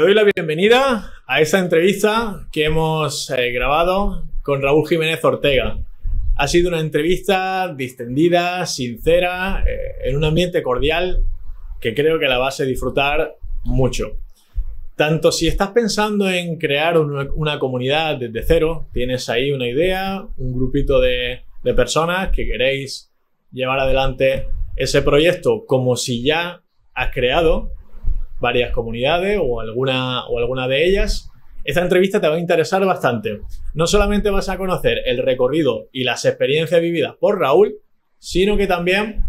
doy la bienvenida a esta entrevista que hemos eh, grabado con Raúl Jiménez Ortega. Ha sido una entrevista distendida, sincera, eh, en un ambiente cordial que creo que la vas a disfrutar mucho. Tanto si estás pensando en crear una, comunidad desde cero, tienes ahí una idea, un grupito de personas que queréis llevar adelante ese proyecto, como si ya has creado varias comunidades o alguna, o alguna de ellas. Esta entrevista te va a interesar bastante. No solamente vas a conocer el recorrido y las experiencias vividas por Raúl, sino que también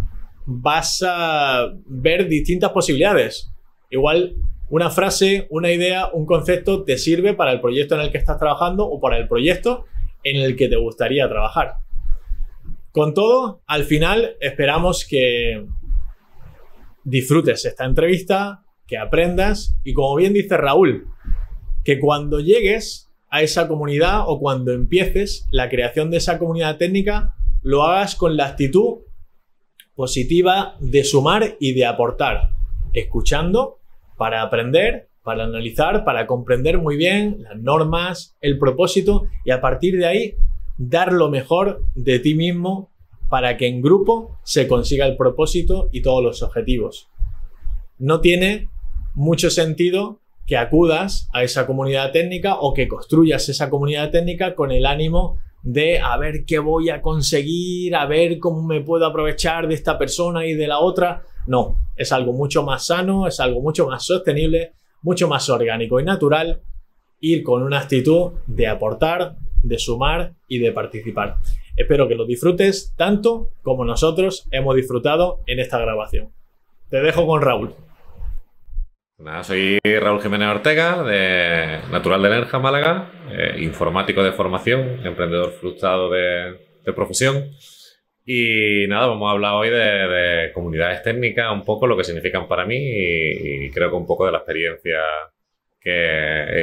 vas a ver distintas posibilidades. Igual una frase, una idea, un concepto te sirve para el proyecto en el que estás trabajando o para el proyecto en el que te gustaría trabajar. Con todo, al final esperamos que disfrutes esta entrevista, que aprendas y como bien dice Raúl, que cuando llegues a esa comunidad o cuando empieces la creación de esa comunidad técnica, lo hagas con la actitud positiva de sumar y de aportar, escuchando para aprender, para analizar, para comprender muy bien las normas, el propósito y a partir de ahí dar lo mejor de ti mismo para que en grupo se consiga el propósito y todos los objetivos. No tiene mucho sentido que acudas a esa comunidad técnica o que construyas esa comunidad técnica con el ánimo de a ver qué voy a conseguir, a ver cómo me puedo aprovechar de esta persona y de la otra. No, es algo mucho más sano, es algo mucho más sostenible, mucho más orgánico y natural, ir con una actitud de aportar, de sumar y de participar. Espero que lo disfrutes tanto como nosotros hemos disfrutado en esta grabación. Te dejo con Raúl soy Raúl Jiménez Ortega, de natural de Nerja, Málaga, eh, informático de formación, emprendedor frustrado de, profesión. Y nada, vamos a hablar hoy de, comunidades técnicas, un poco lo que significan para mí y, creo que un poco de la experiencia que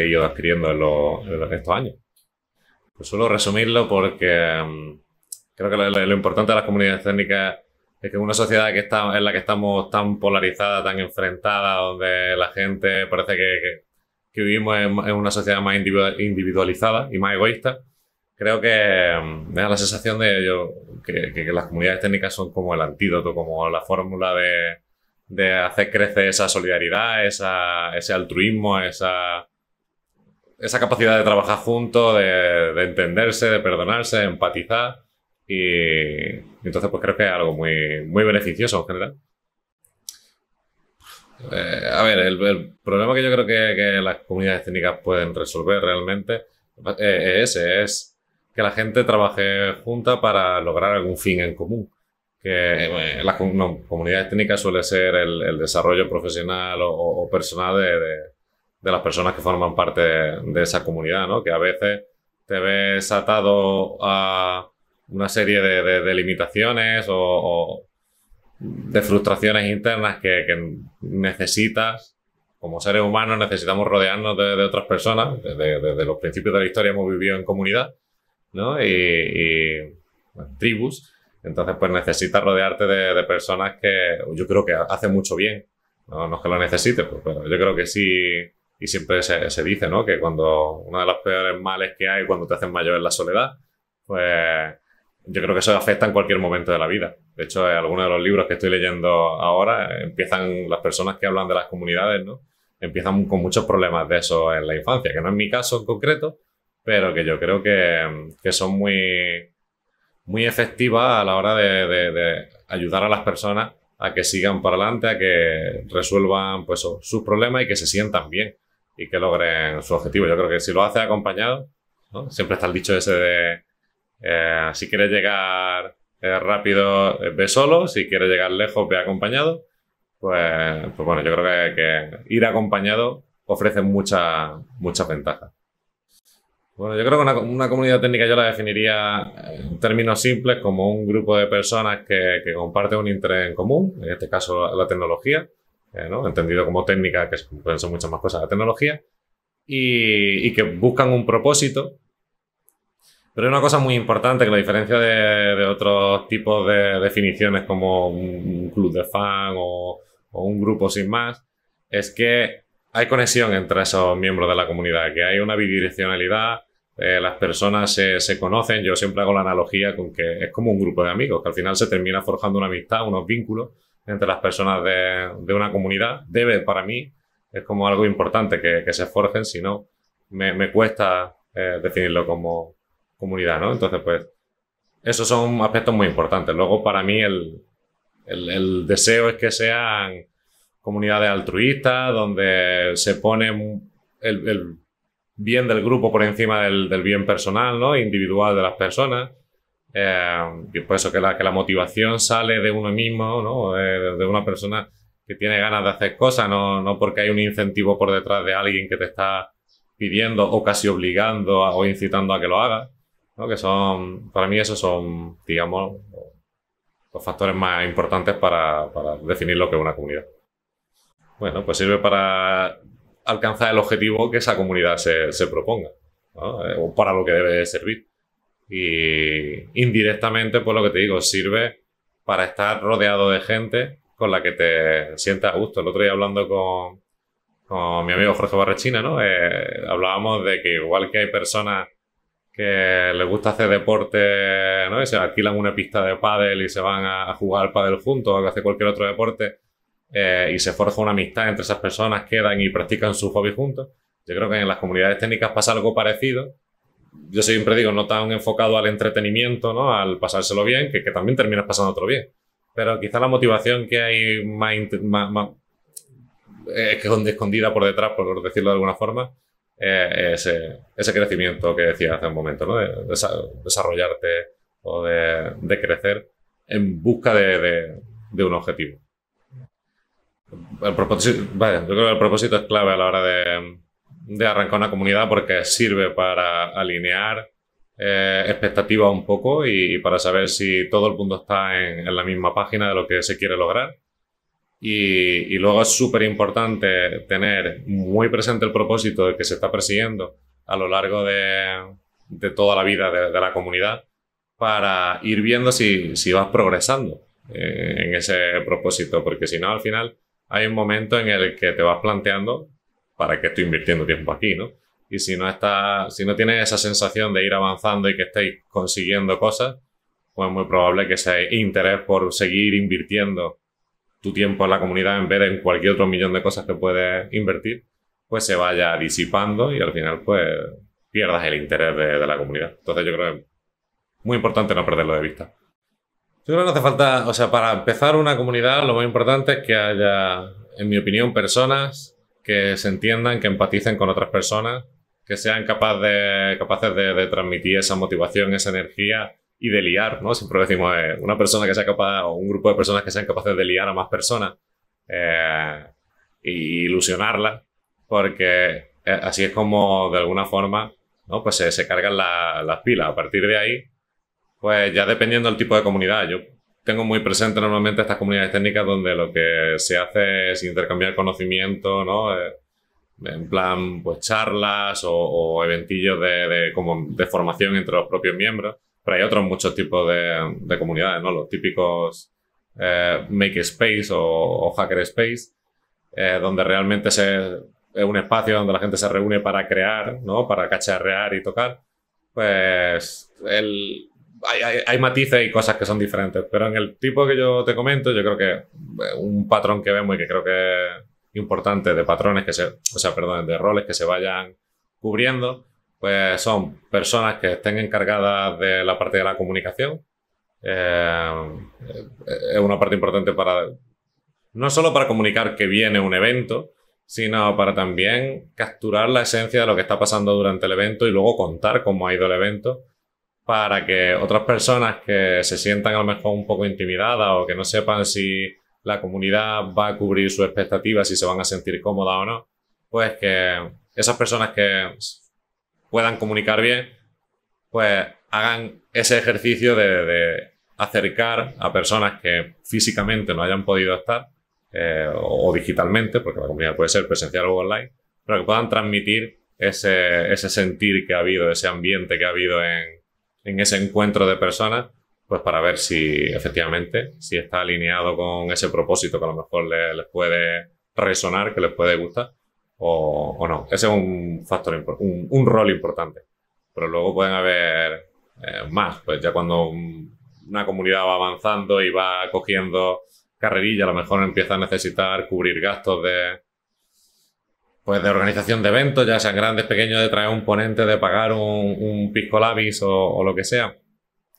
he ido adquiriendo en, estos años. Pues suelo resumirlo porque mm, creo que lo, lo importante de las comunidades técnicas es que una sociedad que está, en la que estamos tan polarizada, tan enfrentada, donde la gente parece que, que, vivimos en, una sociedad más individualizada y más egoísta, creo que mm, me da la sensación de yo, que, que, las comunidades técnicas son como el antídoto, como la fórmula de, de hacer crecer esa solidaridad, esa, ese altruismo, esa, esa capacidad de trabajar juntos, de, de entenderse, de perdonarse, de empatizar. Y, entonces, pues creo que es algo muy, muy beneficioso en general. Eh, a ver, el, problema que yo creo que, las comunidades técnicas pueden resolver realmente eh, ese, es que la gente trabaje junta para lograr algún fin en común. Que eh, las comunidades técnicas suele ser el, desarrollo profesional o, personal de, las personas que forman parte de, esa comunidad, ¿no? Que a veces te ves atado a una serie de, de, limitaciones o, de frustraciones internas que, necesitas. Como seres humanos necesitamos rodearnos de, otras personas. Desde, los principios de la historia hemos vivido en comunidad, ¿no? Y, en tribus. Entonces, pues necesitas rodearte de, personas que yo creo que hace mucho bien. No, es que lo necesites, pues, pero, yo creo que sí y siempre se, dice, ¿no? Que cuando uno de los peores males que hay cuando te hacen mayor es la soledad, pues yo creo que eso afecta en cualquier momento de la vida. De hecho, en eh, algunos de los libros que estoy leyendo ahora eh, empiezan las personas que hablan de las comunidades, ¿no? Empiezan con muchos problemas de eso en la infancia, que no es mi caso en concreto, pero que yo creo que, que son muy, muy efectivas a la hora de, ayudar a las personas a que sigan para adelante, a que resuelvan pues, sus problemas y que se sientan bien y que logren su objetivo. Yo creo que si lo hace acompañado, siempre está el dicho ese de eh, si quieres llegar eh, rápido, eh, ve solo. Si quieres llegar lejos, ve acompañado. Pues, pues bueno, yo creo que, ir acompañado ofrece muchas mucha ventajas. Bueno, yo creo que una, comunidad técnica yo la definiría en términos simples como un grupo de personas que, comparten un interés en común, en este caso la tecnología, ¿no? entendido como técnica, que pueden ser muchas más cosas, la tecnología, y, y que buscan un propósito pero hay una cosa muy importante que la diferencia de, otros tipos de definiciones como un club de fan o, un grupo sin más, es que hay conexión entre esos miembros de la comunidad, que hay una bidireccionalidad, eh, las personas se, conocen, yo siempre hago la analogía con que es como un grupo de amigos, que al final se termina forjando una amistad, unos vínculos entre las personas de, una comunidad. Debe, para mí, es como algo importante que, se forjen, si no, me, cuesta eh, definirlo como, comunidad, ¿no? Entonces, pues, esos son aspectos muy importantes. Luego, para mí, el, deseo es que sean comunidades altruistas, donde se pone el, bien del grupo por encima del, bien personal, ¿no? Individual de las personas. Eh, y por eso que la, que la motivación sale de uno mismo, ¿no? De, una persona que tiene ganas de hacer cosas, no, porque hay un incentivo por detrás de alguien que te está pidiendo o casi obligando o incitando a que lo hagas que son, para mí esos son, digamos, los factores más importantes para, definir lo que es una comunidad. Bueno, pues sirve para alcanzar el objetivo que esa comunidad se, proponga, eh, o para lo que debe servir. Y indirectamente, pues lo que te digo, sirve para estar rodeado de gente con la que te sientas a gusto. El otro día hablando con, mi amigo Jorge Barrechina, ¿no? Eh, hablábamos de que igual que hay personas que les gusta hacer deporte, ¿no? se alquilan una pista de pádel y se van a, jugar jugar pádel juntos o que hace cualquier otro deporte eh, y se forja una amistad entre esas personas, quedan y practican su hobby juntos. Yo creo que en las comunidades técnicas pasa algo parecido. Yo siempre digo, no tan enfocado al entretenimiento, ¿no? Al pasárselo bien, que, también terminas pasando otro bien. Pero quizá la motivación que hay más, más, eh, escondida por detrás, por decirlo de alguna forma, eh, ese, crecimiento que decía hace un momento, de, desarrollarte o de, crecer en busca de, un objetivo. El propósito, yo creo que el propósito es clave a la hora de, arrancar una comunidad porque sirve para alinear eh, expectativas un poco y, para saber si todo el mundo está en la misma página de lo que se quiere lograr y, luego es súper importante tener muy presente el propósito de que se está persiguiendo a lo largo de, de toda la vida de, la comunidad para ir viendo si, si vas progresando eh, en ese propósito, porque si no, al final hay un momento en el que te vas planteando para qué estoy invirtiendo tiempo aquí, ¿no? Y si no, está, si no tienes esa sensación de ir avanzando y que estéis consiguiendo cosas, pues es muy probable que sea interés por seguir invirtiendo tu tiempo en la comunidad en vez de en cualquier otro millón de cosas que puedes invertir, pues se vaya disipando y al final pues pierdas el interés de, la comunidad. Entonces yo creo que es muy importante no perderlo de vista. Yo creo que no hace falta, o sea, para empezar una comunidad lo más importante es que haya, en mi opinión, personas que se entiendan, que empaticen con otras personas, que sean capaz capaces de transmitir esa motivación, esa energía y de liar, ¿no? Siempre decimos, eh, una persona que sea capaz, o un grupo de personas que sean capaces de liar a más personas e eh, ilusionarlas, porque eh, así es como de alguna forma, ¿no? Pues se, cargan las pilas. A partir de ahí, pues ya dependiendo del tipo de comunidad, yo tengo muy presente normalmente estas comunidades técnicas donde lo que se hace es intercambiar conocimiento, ¿no? en plan, pues charlas o, eventillos de formación entre los propios miembros. Pero hay otros muchos tipos de, comunidades, ¿no? Los típicos eh, make space o, hacker space, eh, donde realmente es un espacio donde la gente se reúne para crear, ¿no? Para cacharrear y tocar. Pues el, hay, matices y cosas que son diferentes, pero en el tipo que yo te comento, yo creo que eh, un patrón que vemos y que creo que es importante de patrones que se, o sea, perdón, de roles que se vayan cubriendo pues son personas que estén encargadas de la parte de la comunicación. Eh, es una parte importante para, no solo para comunicar que viene un evento, sino para también capturar la esencia de lo que está pasando durante el evento y luego contar cómo ha ido el evento para que otras personas que se sientan a lo mejor un poco intimidadas o que no sepan si la comunidad va a cubrir sus expectativas, si se van a sentir cómodas o no, pues que esas personas que puedan comunicar bien, pues hagan ese ejercicio de, acercar a personas que físicamente no hayan podido estar eh, o, digitalmente, porque la comunidad puede ser presencial o online, pero que puedan transmitir ese, sentir que ha habido, ese ambiente que ha habido en, ese encuentro de personas, pues para ver si efectivamente, si está alineado con ese propósito que a lo mejor les puede resonar, que les puede gustar, o, no. Ese es un factor, un, rol importante. Pero luego pueden haber eh, más, pues ya cuando una comunidad va avanzando y va cogiendo carrerilla, a lo mejor empieza a necesitar cubrir gastos de, pues de organización de eventos, ya sean grandes, pequeños, de traer un ponente, de pagar un, pisco o, lo que sea.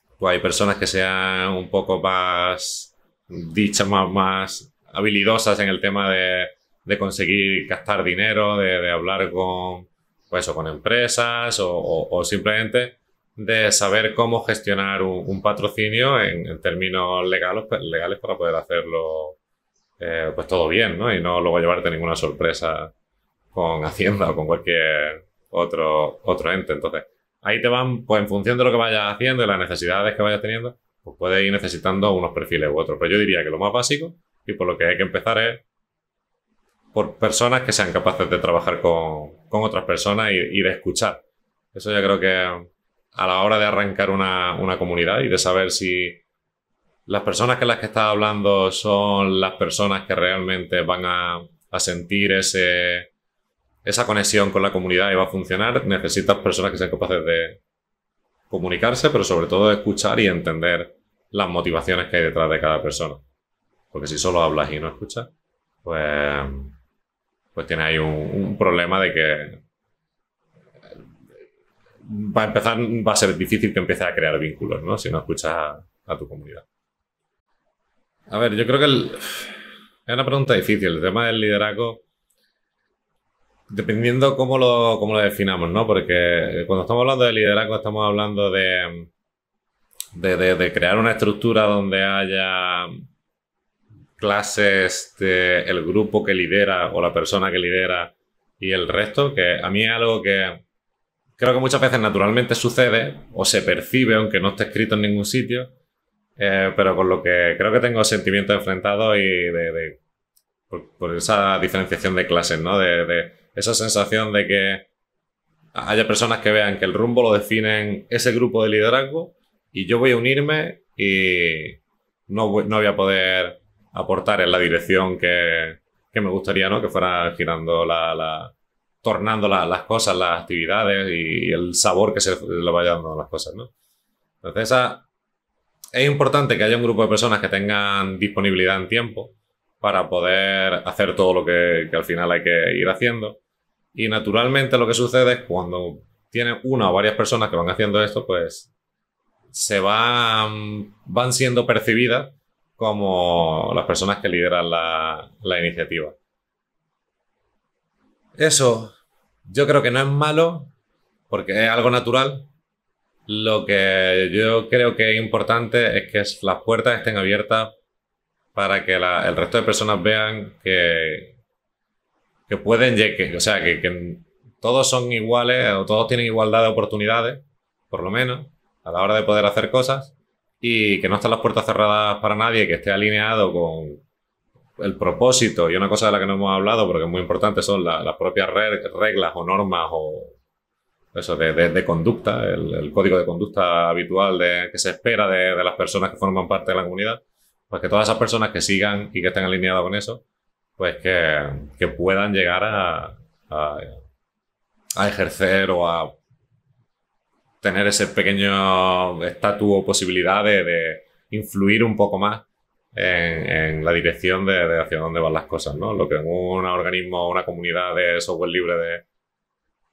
O pues hay personas que sean un poco más dichas, más habilidosas en el tema de de conseguir gastar dinero, de, hablar con, pues, con empresas o, simplemente de saber cómo gestionar un, patrocinio en, términos legales, pues, legales, para poder hacerlo eh, pues todo bien, ¿no? Y no luego llevarte ninguna sorpresa con Hacienda o con cualquier otro, otro ente. Entonces, ahí te van, pues en función de lo que vayas haciendo y las necesidades que vayas teniendo, pues puedes ir necesitando unos perfiles u otros. Pero yo diría que lo más básico y por lo que hay que empezar es por personas que sean capaces de trabajar con, con otras personas y, de escuchar. Eso yo creo que a la hora de arrancar una, una comunidad y de saber si las personas que las que estás hablando son las personas que realmente van a, a sentir ese, esa conexión con la comunidad y va a funcionar, necesitas personas que sean capaces de comunicarse, pero sobre todo de escuchar y entender las motivaciones que hay detrás de cada persona. Porque si solo hablas y no escuchas, pues pues tiene ahí un, problema de que va eh, a empezar, va a ser difícil que empieces a crear vínculos, ¿no? Si no escuchas a, tu comunidad. A ver, yo creo que es una pregunta difícil. El tema del liderazgo, dependiendo cómo lo, lo definamos, ¿no? Porque cuando estamos hablando de liderazgo, estamos hablando de, de crear una estructura donde haya clases de este, el grupo que lidera o la persona que lidera y el resto, que a mí es algo que creo que muchas veces naturalmente sucede o se percibe, aunque no esté escrito en ningún sitio, eh, pero con lo que creo que tengo sentimientos enfrentados y de, por, esa diferenciación de clases, ¿no? De, de, esa sensación de que haya personas que vean que el rumbo lo definen ese grupo de liderazgo y yo voy a unirme y no, no voy a poder aportar en la dirección que, me gustaría, ¿no? Que fuera girando la, tornando las cosas, las actividades y, el sabor que se le vaya dando a las cosas, ¿no? Entonces, es importante que haya un grupo de personas que tengan disponibilidad en tiempo para poder hacer todo lo que, al final hay que ir haciendo. Y naturalmente lo que sucede es cuando tiene una o varias personas que van haciendo esto, pues se van, van siendo percibidas como las personas que lideran la, iniciativa. Eso yo creo que no es malo porque es algo natural. Lo que yo creo que es importante es que las puertas estén abiertas para que el resto de personas vean que, que pueden, llegar, o sea, que, que, todos son iguales o todos tienen igualdad de oportunidades, por lo menos, a la hora de poder hacer cosas y que no están las puertas cerradas para nadie, que esté alineado con el propósito y una cosa de la que no hemos hablado, porque es muy importante, son las propias reglas o normas o eso de, conducta, el, código de conducta habitual de, que se espera de, las personas que forman parte de la comunidad, pues que todas esas personas que sigan y que estén alineadas con eso, pues que, puedan llegar a, a, a ejercer o a tener ese pequeño estatus o posibilidad de, influir un poco más en, en la dirección de, hacia dónde van las cosas, ¿no? Lo que en un organismo o una comunidad de software libre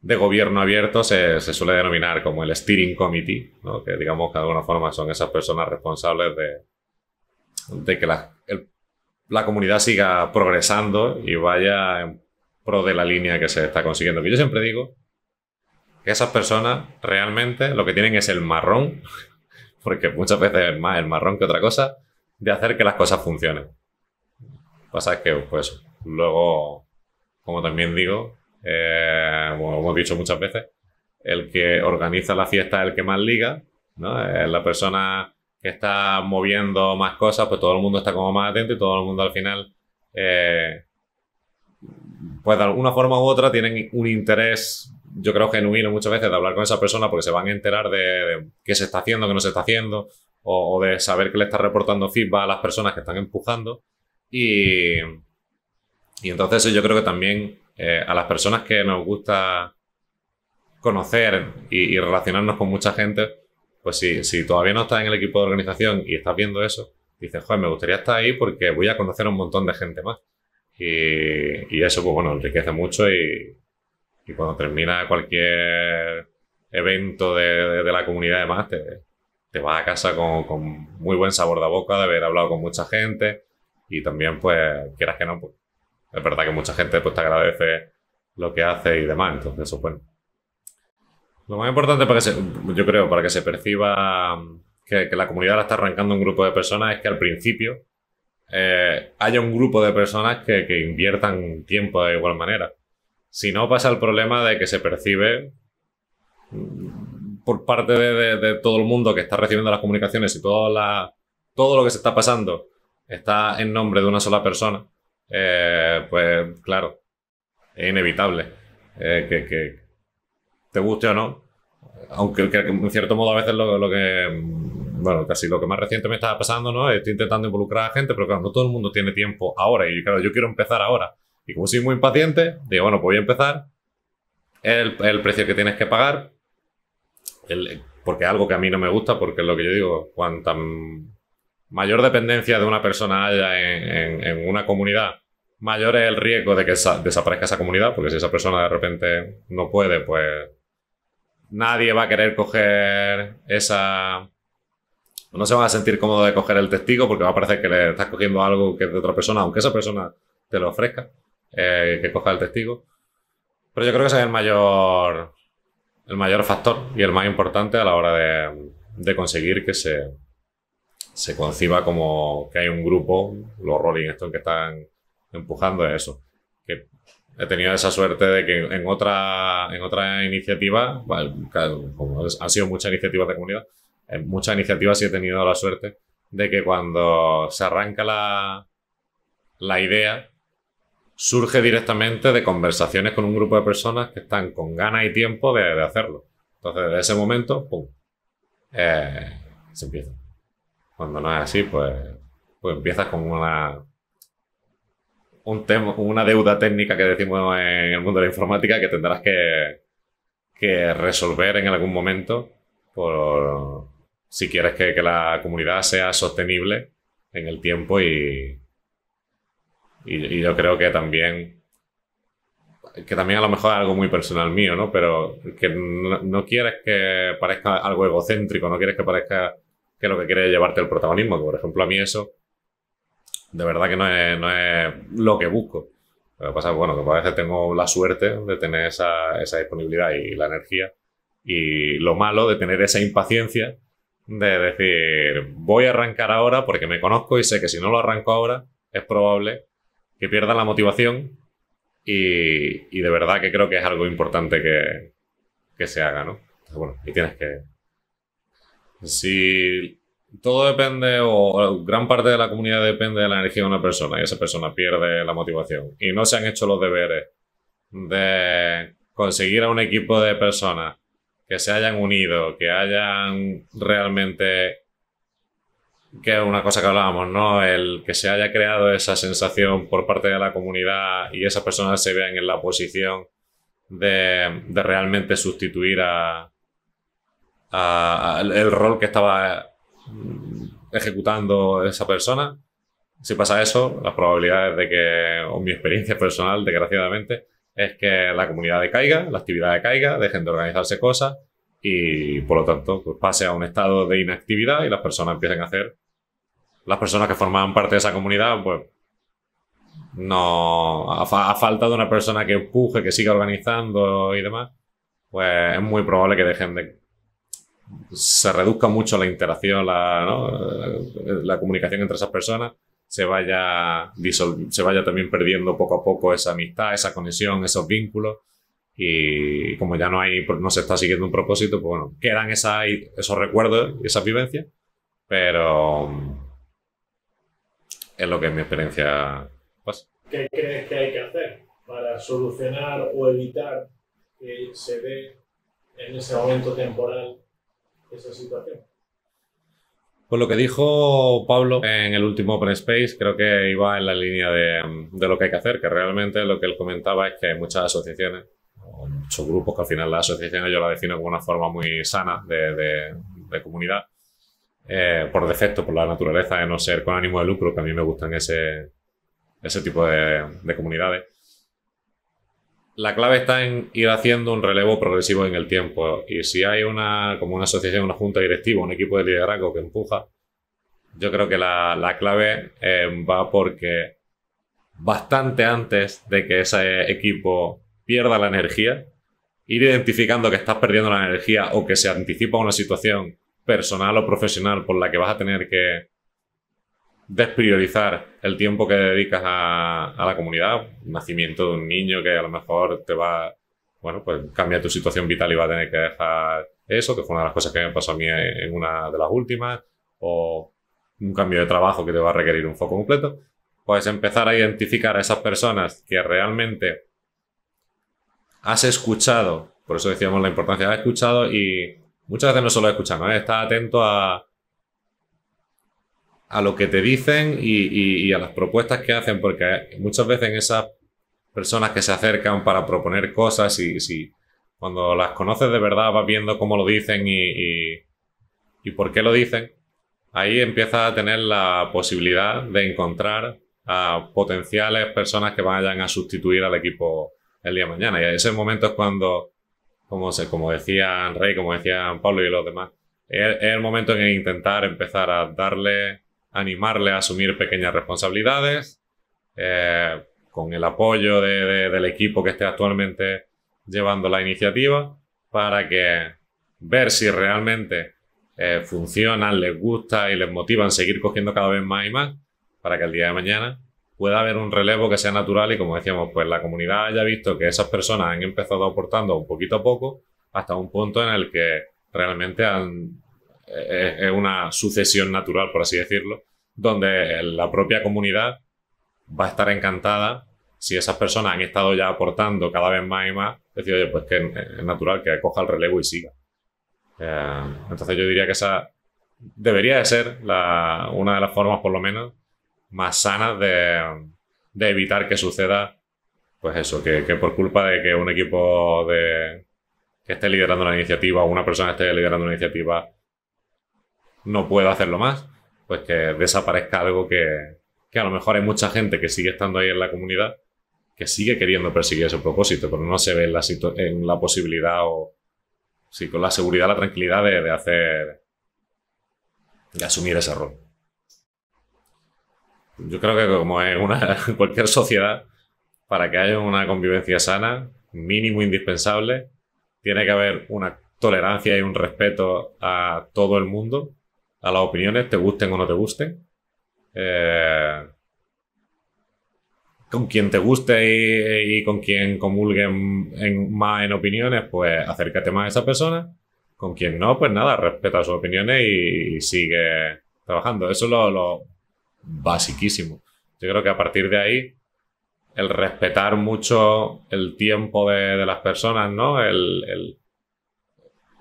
de, gobierno abierto se, suele denominar como el steering committee, ¿no? que digamos que de alguna forma son esas personas responsables de, de que la, la, comunidad siga progresando y vaya en pro de la línea que se está consiguiendo. Que yo siempre digo esas personas realmente lo que tienen es el marrón, porque muchas veces es más el marrón que otra cosa, de hacer que las cosas funcionen. Pasa que, pues, luego, como también digo, eh, como hemos dicho muchas veces, el que organiza la fiesta es el que más liga, ¿no? Es la persona que está moviendo más cosas, pues todo el mundo está como más atento y todo el mundo al final, eh, pues de alguna forma u otra tienen un interés yo creo, genuino muchas veces de hablar con esa persona porque se van a enterar de, qué se está haciendo, qué no se está haciendo, o, de saber que le está reportando feedback a las personas que están empujando. Y, y entonces yo creo que también eh, a las personas que nos gusta conocer y, relacionarnos con mucha gente, pues si, si todavía no estás en el equipo de organización y estás viendo eso, dices, joder, me gustaría estar ahí porque voy a conocer un montón de gente más. y eso, pues bueno, enriquece mucho y, y cuando termina cualquier evento de, la comunidad de te, te, vas a casa con, muy buen sabor de boca de haber hablado con mucha gente y también, pues, quieras que no, pues, es verdad que mucha gente pues, te agradece lo que hace y demás, entonces eso bueno. Lo más importante para que yo creo, para que se perciba que, la comunidad la está arrancando un grupo de personas es que al principio eh, haya un grupo de personas que inviertan tiempo de igual manera. Si no, pasa el problema de que se percibe por parte de, todo el mundo que está recibiendo las comunicaciones y todo lo que se está pasando está en nombre de una sola persona, eh, pues claro, es inevitable eh, que, te guste o no. Aunque en cierto modo a veces lo, que, bueno, casi lo que más reciente me estaba pasando, ¿no? Estoy intentando involucrar a gente, pero claro, no todo el mundo tiene tiempo ahora. Y claro, yo quiero empezar ahora. Y como soy muy impaciente, digo, bueno, pues voy a empezar. El, el precio que tienes que pagar, porque es algo que a mí no me gusta, porque es lo que yo digo, cuanta mayor dependencia de una persona haya en, una comunidad, mayor es el riesgo de que desaparezca esa comunidad, porque si esa persona de repente no puede, pues nadie va a querer coger esa... No se va a sentir cómodo de coger el testigo porque va a parecer que le estás cogiendo algo que es de otra persona, aunque esa persona te lo ofrezca. Eh, que coja el testigo. Pero yo creo que ese es el mayor, el mayor factor y el más importante a la hora de, conseguir que se, se conciba como que hay un grupo, los Rolling Stones que están empujando es eso. he tenido esa suerte de que en otra, en otra iniciativa, como han sido muchas iniciativas de comunidad, en muchas iniciativas sí he tenido la suerte de que cuando se arranca la, la idea, surge directamente de conversaciones con un grupo de personas que están con ganas y tiempo de, hacerlo. Entonces, desde ese momento, ¡pum! Eh, se empieza. Cuando no es así, pues, pues empiezas con una, una deuda técnica que decimos en el mundo de la informática que tendrás que, que resolver en algún momento por, si quieres que la comunidad sea sostenible en el tiempo y, y, yo creo que también, que también a lo mejor es algo muy personal mío, ¿no? Pero que no, quieres que parezca algo egocéntrico, no quieres que parezca que lo que quiere es llevarte el protagonismo, que por ejemplo a mí eso, de verdad que no es, lo que busco. Lo que pasa es bueno, que a veces tengo la suerte de tener esa, esa disponibilidad y la energía. Y lo malo de tener esa impaciencia de decir, voy a arrancar ahora porque me conozco y sé que si no lo arranco ahora, es probable que pierdan la motivación y, de verdad que creo que es algo importante que, se haga, ¿no? bueno, y tienes que... Si todo depende, o, gran parte de la comunidad depende de la energía de una persona y esa persona pierde la motivación y no se han hecho los deberes de conseguir a un equipo de personas que se hayan unido, que hayan realmente que es una cosa que hablábamos, ¿no? El que se haya creado esa sensación por parte de la comunidad y esas personas se vean en la posición de, realmente sustituir a, el, rol que estaba ejecutando esa persona. Si pasa eso, las probabilidades de que, o mi experiencia personal, desgraciadamente, es que la comunidad decaiga, la actividad decaiga, dejen de organizarse cosas y, por lo tanto, pues, pase a un estado de inactividad y las personas empiecen a hacer las personas que formaban parte de esa comunidad, pues no ha, faltado una persona que empuje, que siga organizando y demás, pues es muy probable que dejen de se reduzca mucho la interacción, la, la, comunicación entre esas personas, se vaya, se vaya también perdiendo poco a poco esa amistad, esa conexión, esos vínculos. Y como ya no hay, pues, no se está siguiendo un propósito, pues bueno, quedan esas, esos recuerdos y esas vivencias, pero es lo que en mi experiencia pasa. Pues. ¿Qué crees que hay que hacer para solucionar o evitar que se dé en ese momento temporal esa situación? Pues lo que dijo Pablo en el último Open Space creo que iba en la línea de, de lo que hay que hacer, que realmente lo que él comentaba es que muchas asociaciones o muchos grupos, que al final las asociaciones yo la defino como una forma muy sana de, de, de comunidad, eh, por defecto, por la naturaleza de no ser con ánimo de lucro, que a mí me gustan ese, ese tipo de, comunidades. La clave está en ir haciendo un relevo progresivo en el tiempo. Y si hay una, como una asociación, una junta directiva, un equipo de liderazgo que empuja, yo creo que la, clave eh, va porque bastante antes de que ese equipo pierda la energía, ir identificando que estás perdiendo la energía o que se anticipa una situación personal o profesional por la que vas a tener que despriorizar el tiempo que dedicas a, la comunidad, nacimiento de un niño que a lo mejor te va, bueno, pues cambia tu situación vital y va a tener que dejar eso, que fue una de las cosas que me pasó a mí en una de las últimas, o un cambio de trabajo que te va a requerir un foco completo, pues empezar a identificar a esas personas que realmente has escuchado, por eso decíamos la importancia de haber escuchado y Muchas veces no solo escuchamos. ¿eh? atento a, a lo que te dicen y, a las propuestas que hacen, porque muchas veces esas personas que se acercan para proponer cosas y, si cuando las conoces de verdad vas viendo cómo lo dicen y, y, por qué lo dicen, ahí empiezas a tener la posibilidad de encontrar a potenciales personas que vayan a sustituir al equipo el día de mañana. Y ese momento es cuando como, se, como decían Rey, como decían Pablo y los demás, es, el momento en intentar empezar a darle, animarle a asumir pequeñas responsabilidades, eh, con el apoyo de, del equipo que esté actualmente llevando la iniciativa, para que ver si realmente eh, funcionan, les gusta y les motivan seguir cogiendo cada vez más y más, para que el día de mañana pueda haber un relevo que sea natural y como decíamos, pues la comunidad haya visto que esas personas han empezado aportando un poquito a poco hasta un punto en el que realmente e-, e-, es, una sucesión natural, por así decirlo, donde la propia comunidad va a estar encantada si esas personas han estado ya aportando cada vez más y más, decir, oye, pues que es natural que coja el relevo y siga. Eh, entonces yo diría que esa debería de ser una de las formas, por lo menos, más sanas de, evitar que suceda, pues eso, que, por culpa de que un equipo de, que esté liderando una iniciativa o una persona esté liderando una iniciativa no pueda hacerlo más, pues que desaparezca algo que, a lo mejor hay mucha gente que sigue estando ahí en la comunidad que sigue queriendo perseguir ese propósito, pero no se ve en la, en la posibilidad o sí, con la seguridad, la tranquilidad de, de hacer, de asumir ese rol. Yo creo que como en una, cualquier sociedad, para que haya una convivencia sana, mínimo indispensable, tiene que haber una tolerancia y un respeto a todo el mundo, a las opiniones, te gusten o no te gusten. Eh, con quien te guste y, con quien comulguen más en opiniones, pues acércate más a esa persona. Con quien no, pues nada, respeta sus opiniones y, sigue trabajando. Eso lo, lo basiquísimo. Yo creo que a partir de ahí, el respetar mucho el tiempo de, las personas, ¿no? El,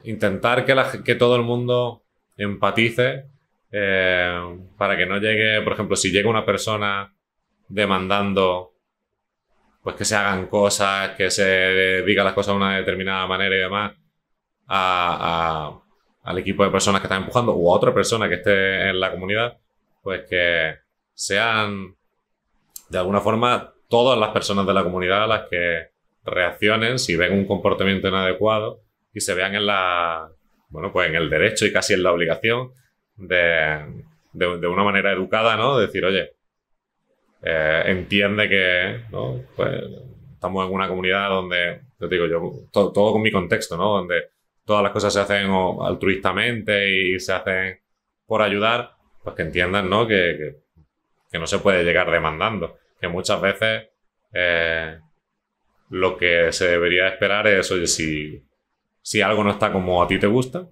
intentar que, todo el mundo empatice eh, para que no llegue, por ejemplo, si llega una persona demandando pues que se hagan cosas, que se diga las cosas de una determinada manera y demás, al equipo de personas que están empujando o a otra persona que esté en la comunidad, pues que sean de alguna forma todas las personas de la comunidad las que reaccionen si ven un comportamiento inadecuado y se vean en la bueno pues en el derecho y casi en la obligación de, una manera educada, ¿no? De decir, oye, eh, entiende que pues, estamos en una comunidad donde, te digo, yo, todo, todo, con mi contexto, ¿no? Donde todas las cosas se hacen altruistamente y se hacen por ayudar pues que entiendan, ¿no? Que, no se puede llegar demandando. Que muchas veces eh, lo que se debería esperar es, oye, si, si algo no está como a ti te gusta,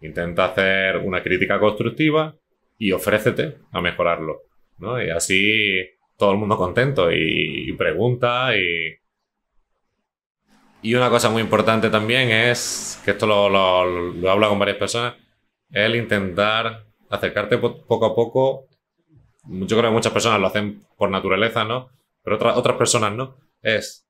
intenta hacer una crítica constructiva y ofrécete a mejorarlo, Y así todo el mundo contento y, pregunta y... Y una cosa muy importante también es, que esto lo, lo, lo habla con varias personas, el intentar acercarte poco a poco. Yo creo que muchas personas lo hacen por naturaleza, ¿no? Pero otras personas no. Es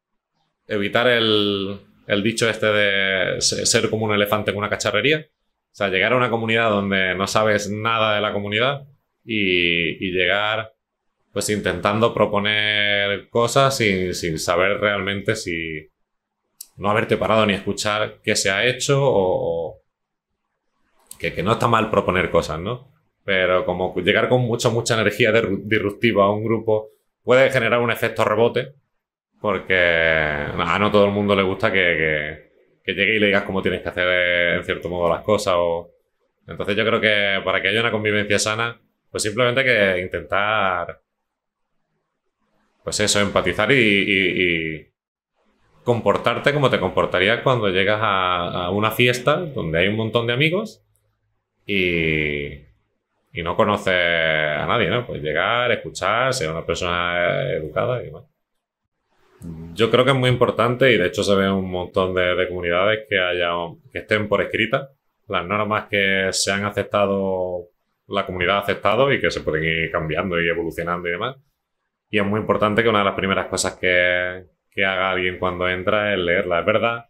evitar el, el dicho este de ser como un elefante en una cacharrería. O sea, llegar a una comunidad donde no sabes nada de la comunidad y, llegar pues intentando proponer cosas sin, sin, saber realmente si no haberte parado ni escuchar qué se ha hecho o, que, no está mal proponer cosas, ¿no? Pero como llegar con mucha, mucha energía disruptiva a un grupo puede generar un efecto rebote, porque a no todo el mundo le gusta que, que, llegue y le digas cómo tienes que hacer en cierto modo las cosas. O... Entonces yo creo que para que haya una convivencia sana, pues simplemente que intentar, pues eso, empatizar y, comportarte como te comportarías cuando llegas a, una fiesta donde hay un montón de amigos y, no conoce a nadie, ¿no? Pues llegar, escuchar, ser una persona educada y demás. Yo creo que es muy importante y de hecho se ve un montón de, comunidades que, haya, que estén por escrita las normas que se han aceptado, la comunidad ha aceptado y que se pueden ir cambiando y evolucionando y demás. Y es muy importante que una de las primeras cosas que, que haga alguien cuando entra es leerla. Es verdad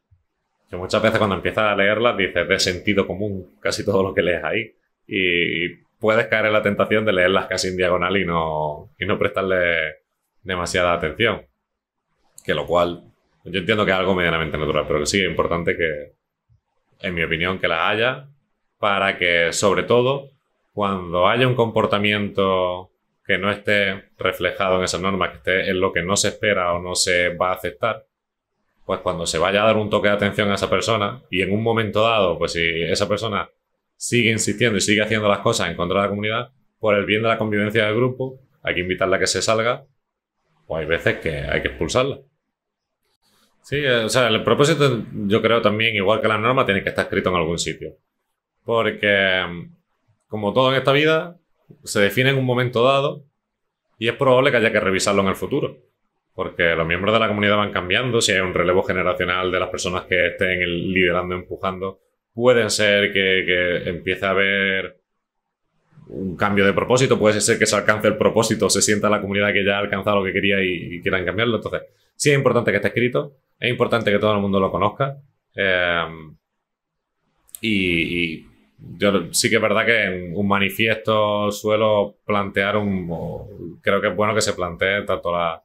que muchas veces cuando empiezas a leerlas dices de sentido común casi todo lo que lees ahí. Y puedes caer en la tentación de leerlas casi en diagonal y no, y no prestarle demasiada atención. Que lo cual yo entiendo que es algo medianamente natural, pero que sí es importante que, en mi opinión, que las haya para que, sobre todo, cuando haya un comportamiento que no esté reflejado en esa norma, que esté en lo que no se espera o no se va a aceptar, pues cuando se vaya a dar un toque de atención a esa persona y en un momento dado, pues si esa persona sigue insistiendo y sigue haciendo las cosas en contra de la comunidad, por el bien de la convivencia del grupo, hay que invitarla a que se salga, o pues hay veces que hay que expulsarla. Sí, eh, o sea, el propósito yo creo también, igual que la norma, tiene que estar escrito en algún sitio. Porque, mm, como todo en esta vida, se define en un momento dado y es probable que haya que revisarlo en el futuro porque los miembros de la comunidad van cambiando, si hay un relevo generacional de las personas que estén liderando, empujando, pueden ser que, empiece a haber un cambio de propósito, puede ser que se alcance el propósito, se sienta la comunidad que ya ha alcanzado lo que quería y, quieran cambiarlo. Entonces, sí es importante que esté escrito, es importante que todo el mundo lo conozca. Eh, y, y, yo sí que es verdad que en un manifiesto suelo plantear un. Creo que es bueno que se plantee tanto la,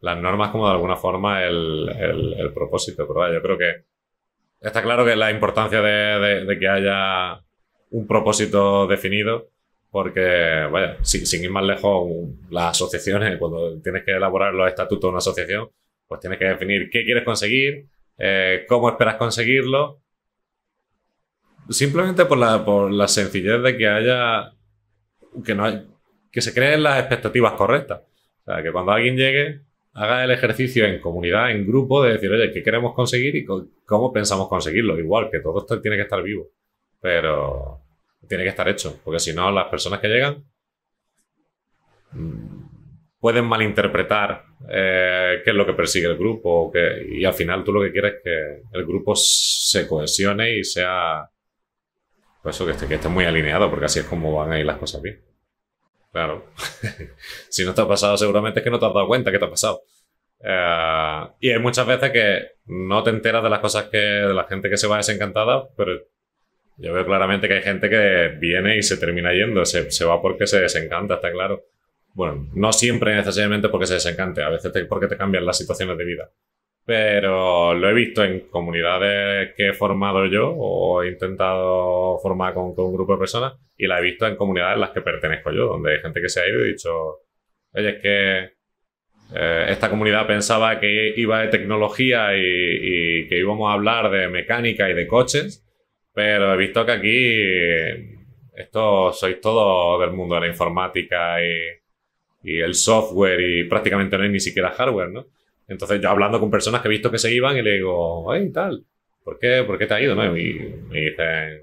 las normas como de alguna forma el, propósito, ¿verdad? Yo creo que está claro que la importancia de, que haya un propósito definido, porque, bueno, sin, ir más lejos, las asociaciones, cuando tienes que elaborar los estatutos de una asociación, pues tienes que definir qué quieres conseguir, eh, cómo esperas conseguirlo, simplemente por la, por la sencillez de que haya, que no que se creen las expectativas correctas. O sea, que cuando alguien llegue, haga el ejercicio en comunidad, en grupo, de decir, oye, ¿qué queremos conseguir y cómo pensamos conseguirlo? Igual, que todo esto tiene que estar vivo, pero tiene que estar hecho, porque si no, las personas que llegan mm, pueden malinterpretar eh, qué es lo que persigue el grupo, y al final tú lo que quieres es que el grupo se cohesione y sea, pues eso, que esté, que esté muy alineado, porque así es como van a ir las cosas bien. Claro. si no te ha pasado, seguramente es que no te has dado cuenta que te ha pasado. Eh, y hay muchas veces que no te enteras de las cosas que. de la gente que se va desencantada, pero yo veo claramente que hay gente que viene y se termina yendo, se, se va porque se desencanta, está claro. Bueno, no siempre necesariamente porque se desencante, a veces porque te cambian las situaciones de vida pero lo he visto en comunidades que he formado yo o he intentado formar con, un grupo de personas y la he visto en comunidades en las que pertenezco yo, donde hay gente que se ha ido y dicho, oye, es que eh, esta comunidad pensaba que iba de tecnología y, que íbamos a hablar de mecánica y de coches, pero he visto que aquí esto sois todo del mundo de la informática y el software y prácticamente no hay ni siquiera hardware, ¿no? Entonces yo hablando con personas que he visto que se iban y le digo, y tal, ¿por qué, ¿por qué te ha ido? Y me dicen,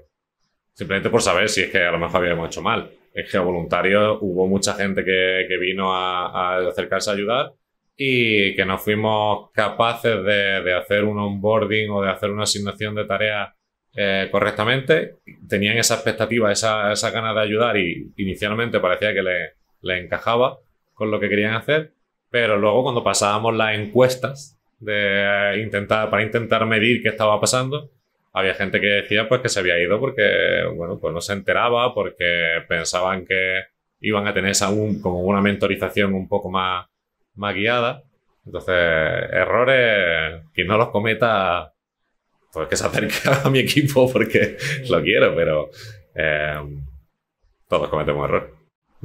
simplemente por saber si es que a lo mejor habíamos hecho mal. En que voluntario hubo mucha gente que, vino a, acercarse a ayudar y que no fuimos capaces de, hacer un onboarding o de hacer una asignación de tareas eh, correctamente. Tenían esa expectativa, esa, gana de ayudar y inicialmente parecía que le, le encajaba con lo que querían hacer pero luego cuando pasábamos las encuestas de eh, intentar, para intentar medir qué estaba pasando, había gente que decía pues que se había ido porque, bueno, pues no se enteraba, porque pensaban que iban a tener esa como una mentorización un poco más, guiada. Entonces, errores, quien no los cometa, pues que se acerque a mi equipo porque lo quiero, pero eh, todos cometemos errores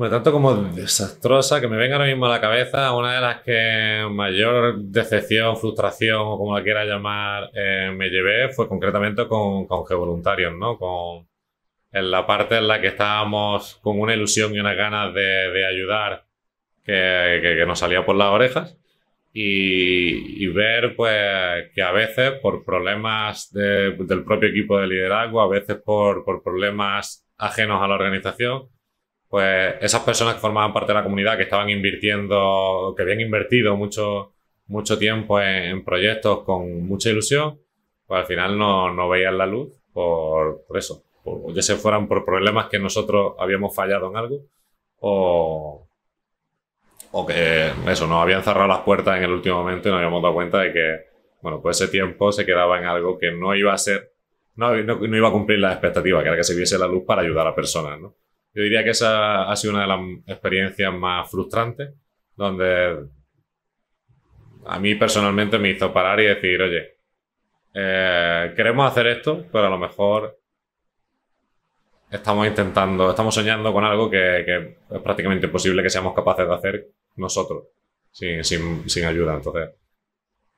tanto como desastrosa que me venga ahora mismo a la cabeza, una de las que mayor decepción, frustración o como la quiera llamar eh, me llevé fue concretamente con, con G-Voluntarios, ¿no? Con en la parte en la que estábamos con una ilusión y unas ganas de, de ayudar que, que, nos salía por las orejas y, ver pues que a veces por problemas del propio equipo de liderazgo, a veces por, por problemas ajenos a la organización, pues esas personas que formaban parte de la comunidad, que estaban invirtiendo, que habían invertido mucho, mucho tiempo en, proyectos con mucha ilusión, pues al final no, veían la luz por, por eso, O ya se fueran por problemas que nosotros habíamos fallado en algo o, o que eso, nos habían cerrado las puertas en el último momento y nos habíamos dado cuenta de que, bueno, pues ese tiempo se quedaba en algo que no iba a ser, no, no, iba a cumplir las expectativas, que era que se viese la luz para ayudar a personas, ¿no? Yo diría que esa ha sido una de las experiencias más frustrantes, donde a mí personalmente me hizo parar y decir, oye, eh, queremos hacer esto, pero a lo mejor estamos intentando, estamos soñando con algo que, es prácticamente imposible que seamos capaces de hacer nosotros, sin, ayuda. Entonces,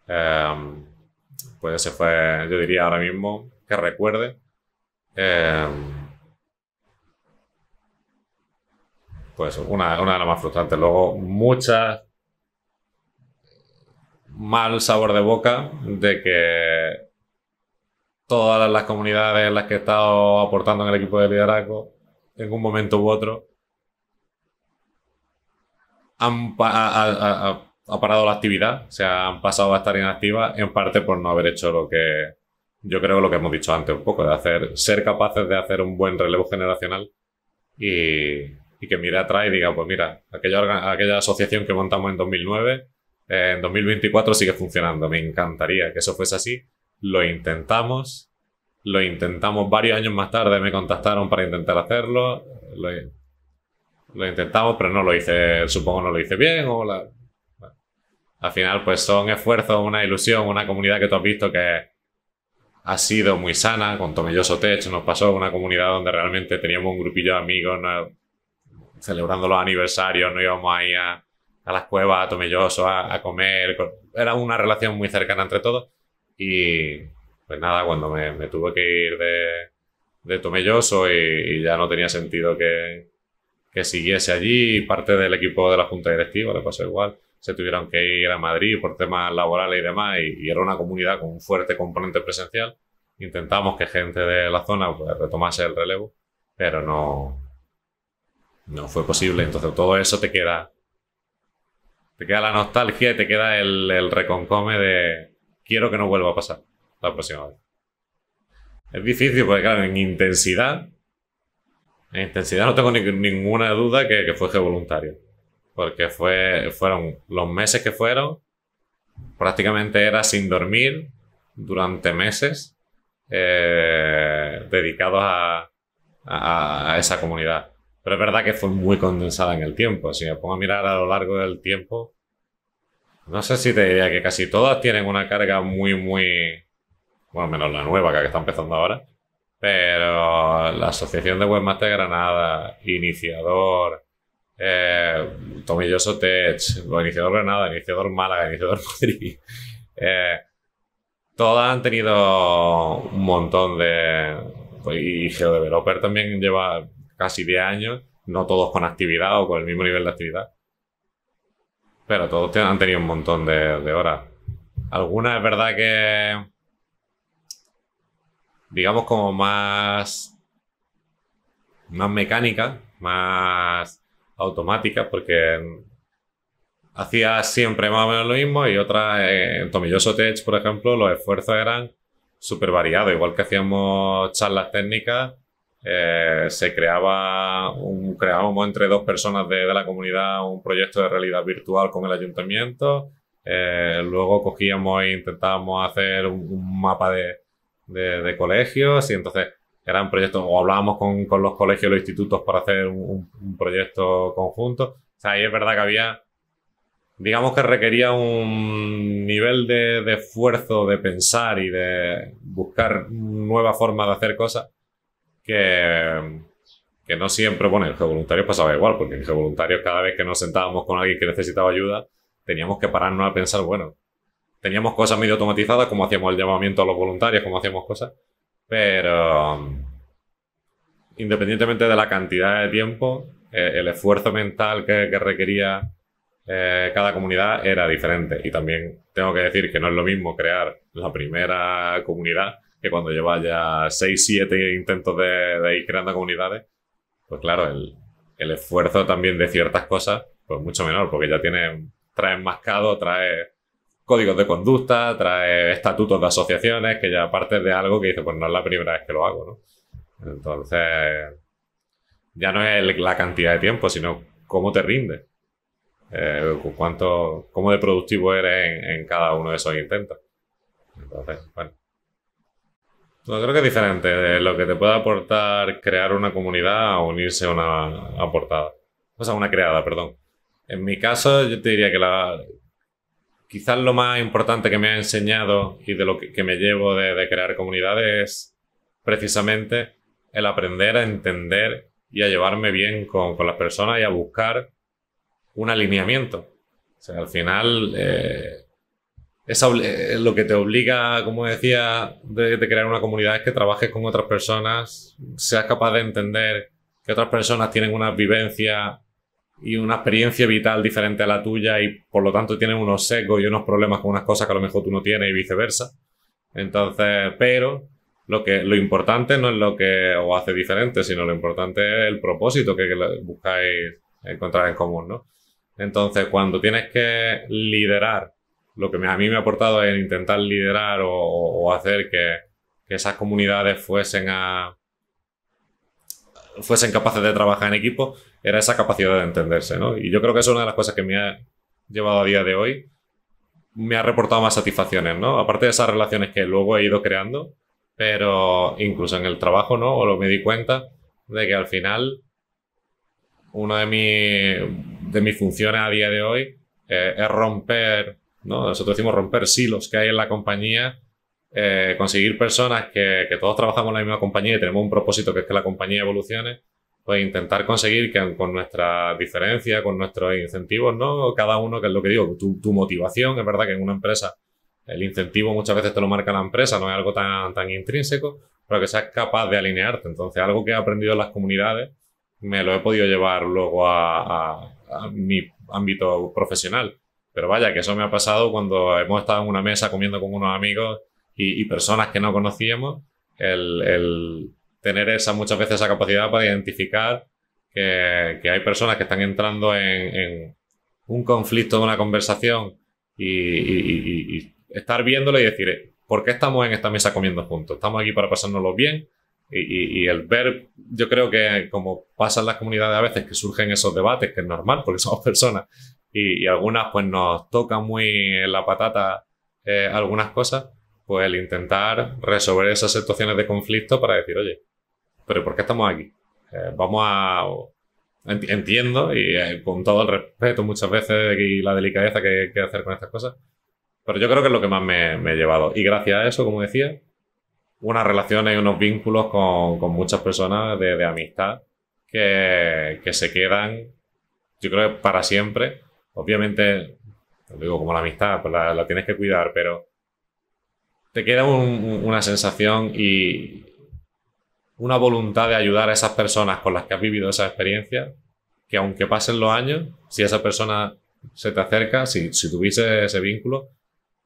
em, pues ese fue, yo diría ahora mismo, que recuerde. Em, pues una, una de las más frustrantes. Luego, muchas mal sabor de boca de que todas las comunidades en las que he estado aportando en el equipo de liderazgo, en un momento u otro, han parado la actividad, o sea, han pasado a estar inactivas, en parte por no haber hecho lo que yo creo lo que hemos dicho antes un poco, de hacer, ser capaces de hacer un buen relevo generacional y, y que mire atrás y diga, pues mira, aquella, aquella asociación que montamos en 2009, eh, en 2024 sigue funcionando. Me encantaría que eso fuese así. Lo intentamos, lo intentamos varios años más tarde, me contactaron para intentar hacerlo. Lo, intentamos, pero no lo hice, supongo no lo hice bien o Al final, pues son esfuerzos, una ilusión, una comunidad que tú has visto que ha sido muy sana. Con Tomelloso Tech nos pasó una comunidad donde realmente teníamos un grupillo de amigos, celebrando los aniversarios, no íbamos ahí a, las cuevas, a Tomelloso, a, comer. Era una relación muy cercana entre todos. Y pues nada, cuando me, tuve que ir de, Tomelloso y, ya no tenía sentido que, que siguiese allí, parte del equipo de la Junta Directiva le pasó igual se tuvieron que ir a Madrid por temas laborales y demás, y, era una comunidad con un fuerte componente presencial. Intentamos que gente de la zona pues, retomase el relevo, pero no, no fue posible. Entonces todo eso te queda. Te queda la nostalgia y te queda el, el reconcome de quiero que no vuelva a pasar la próxima vez. Es difícil porque, claro, en intensidad, en intensidad no tengo ninguna duda que, que voluntario. Porque fue, fueron los meses que fueron, prácticamente era sin dormir durante meses, eh, dedicados a esa comunidad. Pero es verdad que fue muy condensada en el tiempo. Si me pongo a mirar a lo largo del tiempo, no sé si te diría que casi todas tienen una carga muy, muy... Bueno, menos la nueva que está empezando ahora. Pero la Asociación de Webmaster Granada, Iniciador, eh, Tomilloso Tech, Iniciador Granada, Iniciador Málaga, Iniciador Madrid. Eh, todas han tenido un montón de... Y GeoDeveloper también lleva casi 10 años, no todos con actividad o con el mismo nivel de actividad. Pero todos han tenido un montón de, horas. Algunas es verdad que, digamos, como más, más mecánica, más automática, porque hacía siempre más o menos lo mismo y otras, eh, en Tomilloso Tech, por ejemplo, los esfuerzos eran súper variados, igual que hacíamos charlas técnicas eh, se creaba un, creábamos entre dos personas de, la comunidad un proyecto de realidad virtual con el ayuntamiento. Eh, luego cogíamos e intentábamos hacer un, mapa de, colegios y entonces eran proyectos, o hablábamos con, los colegios y los institutos para hacer un, proyecto conjunto. O sea, ahí es verdad que había, digamos que requería un nivel de, de esfuerzo, de pensar y de buscar nuevas formas de hacer cosas que, no siempre, bueno, en Geovoluntarios pasaba igual, porque en Geovoluntarios cada vez que nos sentábamos con alguien que necesitaba ayuda, teníamos que pararnos a pensar, bueno, teníamos cosas medio automatizadas, como hacíamos el llamamiento a los voluntarios, como hacíamos cosas, pero um, independientemente de la cantidad de tiempo, eh, el esfuerzo mental que, requería eh, cada comunidad era diferente. Y también tengo que decir que no es lo mismo crear la primera comunidad que cuando lleva ya 6, 7 intentos de, ir creando comunidades, pues claro, el, esfuerzo también de ciertas cosas, pues mucho menor, porque ya tiene, trae enmascado, trae códigos de conducta, trae estatutos de asociaciones, que ya parte de algo que dice, pues no es la primera vez que lo hago, ¿no? Entonces, ya no es la cantidad de tiempo, sino cómo te rinde, eh, cuánto, cómo de productivo eres en cada uno de esos intentos. Entonces, bueno creo que es diferente de eh, lo que te puede aportar crear una comunidad a unirse a una aportada. O sea, una creada, perdón. En mi caso, yo te diría que la, quizás lo más importante que me ha enseñado y de lo que, me llevo de, crear comunidades es precisamente el aprender a entender y a llevarme bien con, las personas y a buscar un alineamiento. O sea, al final, eh, es eh, lo que te obliga, como decía, de, crear una comunidad es que trabajes con otras personas, seas capaz de entender que otras personas tienen una vivencia y una experiencia vital diferente a la tuya y por lo tanto tienen unos sesgos y unos problemas con unas cosas que a lo mejor tú no tienes y viceversa. Entonces, pero lo, que, lo importante no es lo que os hace diferente, sino lo importante es el propósito que, buscáis encontrar en común, ¿no? Entonces, cuando tienes que liderar lo que a mí me ha aportado en intentar liderar o, hacer que, esas comunidades fuesen fuesen capaces de trabajar en equipo, era esa capacidad de entenderse, ¿no? Y yo creo que eso es una de las cosas que me ha llevado a día de hoy, me ha reportado más satisfacciones, ¿no? Aparte de esas relaciones que luego he ido creando, pero incluso en el trabajo, ¿no? O lo me di cuenta de que al final una de, de mis funciones a día de hoy eh, es romper nosotros decimos romper silos que hay en la compañía, eh, conseguir personas que, todos trabajamos en la misma compañía y tenemos un propósito que es que la compañía evolucione, pues intentar conseguir que con nuestra diferencia, con nuestros incentivos, ¿no? Cada uno, que es lo que digo, tu, motivación, es verdad que en una empresa el incentivo muchas veces te lo marca la empresa, no es algo tan, intrínseco, pero que seas capaz de alinearte. Entonces, algo que he aprendido en las comunidades, me lo he podido llevar luego a mi ámbito profesional. Pero vaya, que eso me ha pasado cuando hemos estado en una mesa comiendo con unos amigos y, personas que no conocíamos, el, tener esa muchas veces esa capacidad para identificar que, hay personas que están entrando en, un conflicto en una conversación y, estar viéndolo y decir, ¿por qué estamos en esta mesa comiendo juntos? Estamos aquí para pasárnoslo bien. Y, y, el ver, yo creo que como pasa en las comunidades a veces que surgen esos debates, que es normal porque somos personas y, algunas pues nos tocan muy la patata eh, algunas cosas, pues el intentar resolver esas situaciones de conflicto para decir, oye, pero ¿por qué estamos aquí? Eh, vamos a... Entiendo, y eh, con todo el respeto muchas veces y la delicadeza que hay que hacer con estas cosas, pero yo creo que es lo que más me, he llevado. Y gracias a eso, como decía, unas relaciones y unos vínculos con, muchas personas de, amistad que, que, se quedan, yo creo, para siempre obviamente, lo digo como la amistad, pues la, tienes que cuidar, pero te queda una sensación y una voluntad de ayudar a esas personas con las que has vivido esa experiencia, que aunque pasen los años, si esa persona se te acerca, si, si tuviese ese vínculo,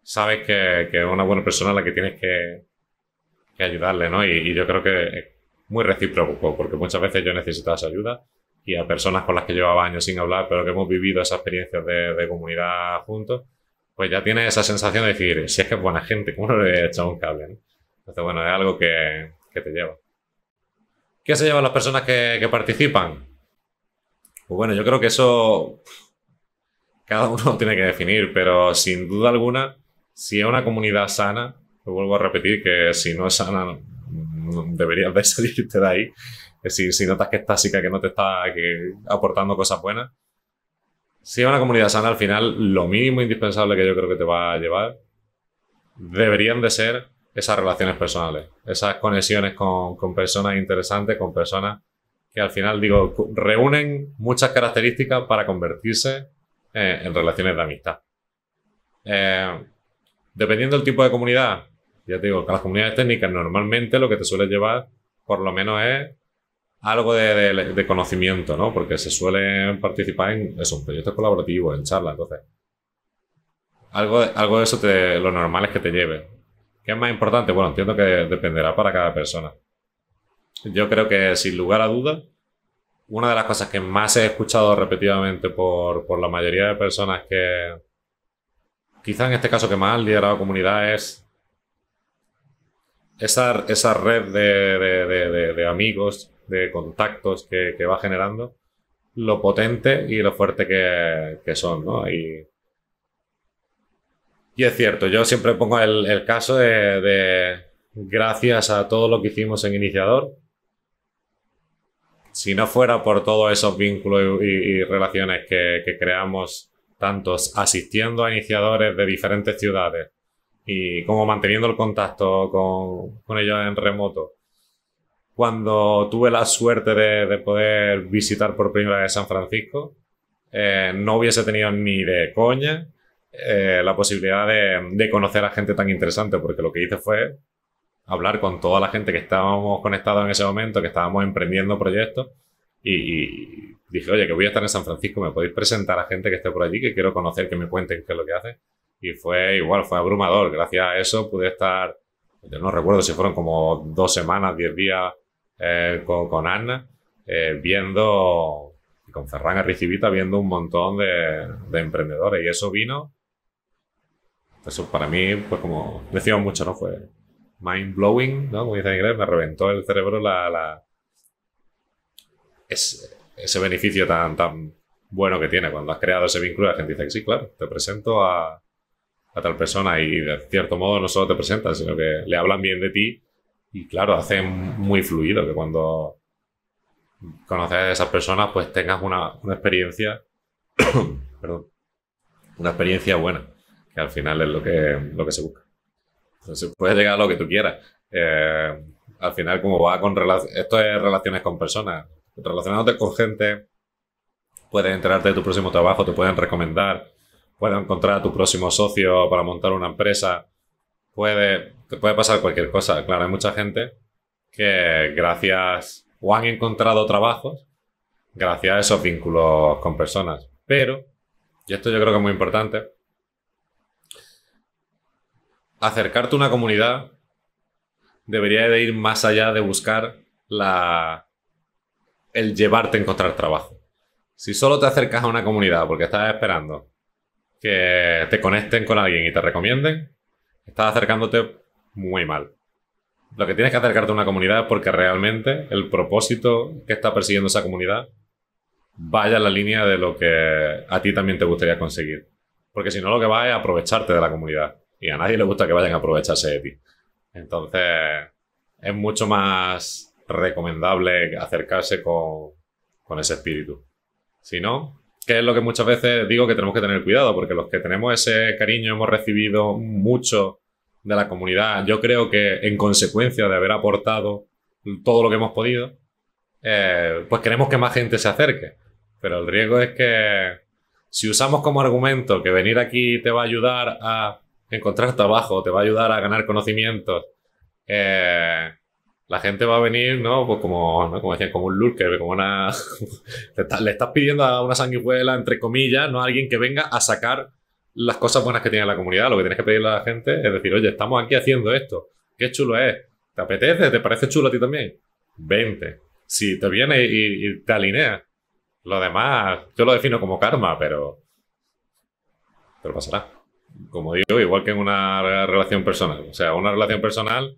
sabes que, es una buena persona a la que tienes que, ayudarle, ¿no? Y, y, yo creo que es muy recíproco, porque muchas veces yo necesitado esa ayuda y a personas con las que llevaba años sin hablar, pero que hemos vivido esa experiencia de, comunidad juntos, pues ya tiene esa sensación de decir, si es que es buena gente, ¿cómo no le he echado un cable? Entonces, bueno, es algo que, te lleva. ¿Qué se llevan las personas que, participan? Pues bueno, yo creo que eso cada uno tiene que definir, pero sin duda alguna, si es una comunidad sana, lo vuelvo a repetir que si no es sana, deberías de salirte de ahí. Si, notas que está tóxica, que no te está aportando cosas buenas. Si es una comunidad sana, al final lo mínimo indispensable que yo creo que te va a llevar deberían de ser esas relaciones personales, esas conexiones con, personas interesantes, con personas que al final, digo, reúnen muchas características para convertirse eh, en relaciones de amistad. Eh, dependiendo del tipo de comunidad, ya te digo, con las comunidades técnicas normalmente lo que te suele llevar por lo menos es algo de, conocimiento, ¿no? Porque se suelen participar en proyectos colaborativos, en charlas, entonces. Algo, algo de eso te, lo normal es que te lleve. ¿Qué es más importante? Bueno, entiendo que dependerá para cada persona. Yo creo que sin lugar a dudas, una de las cosas que más he escuchado repetidamente por, por la mayoría de personas que quizá en este caso que más han liderado comunidad es esa, esa red de, de amigos de contactos que, va generando, lo potente y lo fuerte que, son, ¿no? Y, es cierto, yo siempre pongo el, caso de, gracias a todo lo que hicimos en Iniciador, si no fuera por todos esos vínculos y, relaciones que, creamos, tantos asistiendo a iniciadores de diferentes ciudades y como manteniendo el contacto con ellos en remoto, cuando tuve la suerte de, poder visitar por primera vez San Francisco, eh, no hubiese tenido ni de coña eh, la posibilidad de, conocer a gente tan interesante, porque lo que hice fue hablar con toda la gente que estábamos conectados en ese momento, que estábamos emprendiendo proyectos, y, y dije, oye, que voy a estar en San Francisco, me podéis presentar a gente que esté por allí, que quiero conocer, que me cuenten qué es lo que hace. Y fue igual, fue abrumador. Gracias a eso pude estar, yo no recuerdo si fueron como dos semanas, diez días eh, con, Anna, eh, viendo, y con Ferran Arricivita, viendo un montón de, emprendedores. Y eso vino, eso para mí, pues como decíamos mucho, ¿no? Fue mind blowing, ¿no? Como dice en inglés, me reventó el cerebro la, ese, beneficio tan, tan bueno que tiene. Cuando has creado ese vínculo, la gente dice, sí, claro, te presento a, a tal persona y de cierto modo no solo te presentan, sino que le hablan bien de ti y claro, hace muy fluido que cuando conoces a esas personas, pues tengas una, una experiencia, perdón, una experiencia buena, que al final es lo que, lo que se busca. Entonces puedes llegar a lo que tú quieras. Eh, al final, como va con esto es relaciones con personas, relacionándote con gente, puedes enterarte de tu próximo trabajo, te pueden recomendar, puedes encontrar a tu próximo socio para montar una empresa puede, te puede pasar cualquier cosa. Claro, hay mucha gente que gracias o han encontrado trabajos gracias a esos vínculos con personas. Pero, y esto yo creo que es muy importante, acercarte a una comunidad debería de ir más allá de buscar la, el llevarte a encontrar trabajo. Si solo te acercas a una comunidad porque estás esperando que te conecten con alguien y te recomienden, estás acercándote muy mal. Lo que tienes que acercarte a una comunidad es porque realmente el propósito que está persiguiendo esa comunidad vaya en la línea de lo que a ti también te gustaría conseguir. Porque si no, lo que va es aprovecharte de la comunidad. Y a nadie le gusta que vayan a aprovecharse de ti. Entonces, es mucho más recomendable acercarse con, con ese espíritu. Si no, que es lo que muchas veces digo que tenemos que tener cuidado, porque los que tenemos ese cariño hemos recibido mucho de la comunidad. Yo creo que en consecuencia de haber aportado todo lo que hemos podido, eh, pues queremos que más gente se acerque. Pero el riesgo es que si usamos como argumento que venir aquí te va a ayudar a encontrar trabajo, te va a ayudar a ganar conocimientos, eh, la gente va a venir, ¿no? Pues como, como como un lurker, como una... le, estás, pidiendo a una sanguijuela, entre comillas, ¿no? A alguien que venga a sacar las cosas buenas que tiene la comunidad. Lo que tienes que pedirle a la gente es decir, oye, estamos aquí haciendo esto. Qué chulo es. ¿Te apetece? ¿Te parece chulo a ti también? Vente. Si te viene y, te alinea, Lo demás, yo lo defino como karma, pero. Pero pasará. Como digo, igual que en una relación personal. O sea, una relación personal,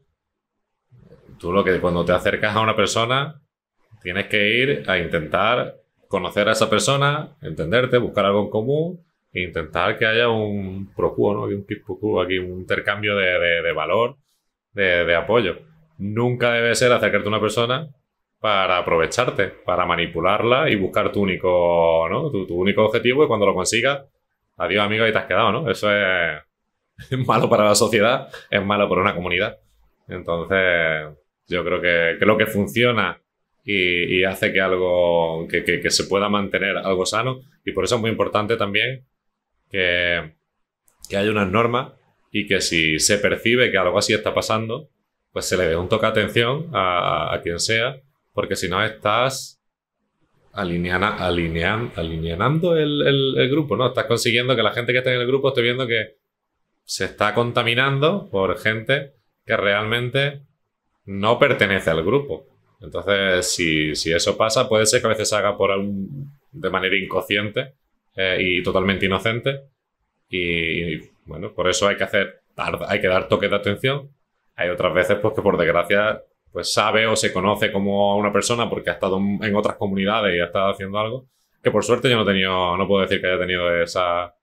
tú lo que cuando te acercas a una persona, tienes que ir a intentar conocer a esa persona, entenderte, buscar algo en común intentar que haya un procuro, ¿no? un aquí un intercambio de, valor, de, apoyo. Nunca debe ser acercarte a una persona para aprovecharte, para manipularla y buscar tu único, ¿no? Tu, único objetivo y cuando lo consigas, adiós amigo, y te has quedado, ¿no? Eso es, malo para la sociedad, es malo para una comunidad. Entonces, yo creo que, lo que funciona y, hace que algo, que se pueda mantener algo sano, y por eso es muy importante también que, hay unas normas y que si se percibe que algo así está pasando, pues se le dé un toque de atención a, quien sea, porque si no estás alineando el, grupo, ¿no? Estás consiguiendo que la gente que está en el grupo esté viendo que se está contaminando por gente que realmente no pertenece al grupo. Entonces, si, si eso pasa, puede ser que a veces se haga por de manera inconsciente, eh, y totalmente inocente. Y, bueno, por eso hay que hacer, hay que dar toques de atención. Hay otras veces pues, que por desgracia pues sabe o se conoce como una persona porque ha estado en otras comunidades y ha estado haciendo algo. Que por suerte yo no he tenido, no puedo decir que haya tenido esa,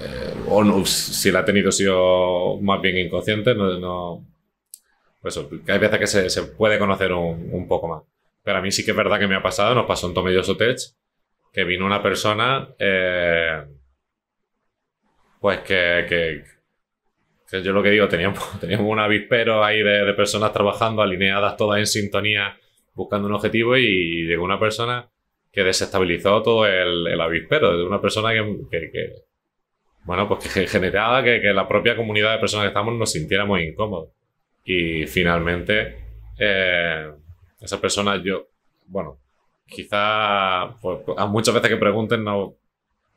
eh, o no, si la ha tenido sido más bien inconsciente, no, no eso, hay veces que se, se puede conocer un, un, poco más. Pero a mí sí que es verdad que me ha pasado, nos pasó en Tomelloso Tech, que vino una persona, eh, pues que, que, yo lo que digo, teníamos, un avispero ahí de, personas trabajando, alineadas todas en sintonía, buscando un objetivo y llegó una persona que desestabilizó todo el, avispero, de una persona que, que, bueno, pues que generaba que, la propia comunidad de personas que estamos nos sintiéramos incómodos. Y finalmente, eh, esa persona yo, bueno, quizá pues, muchas veces que pregunten, no,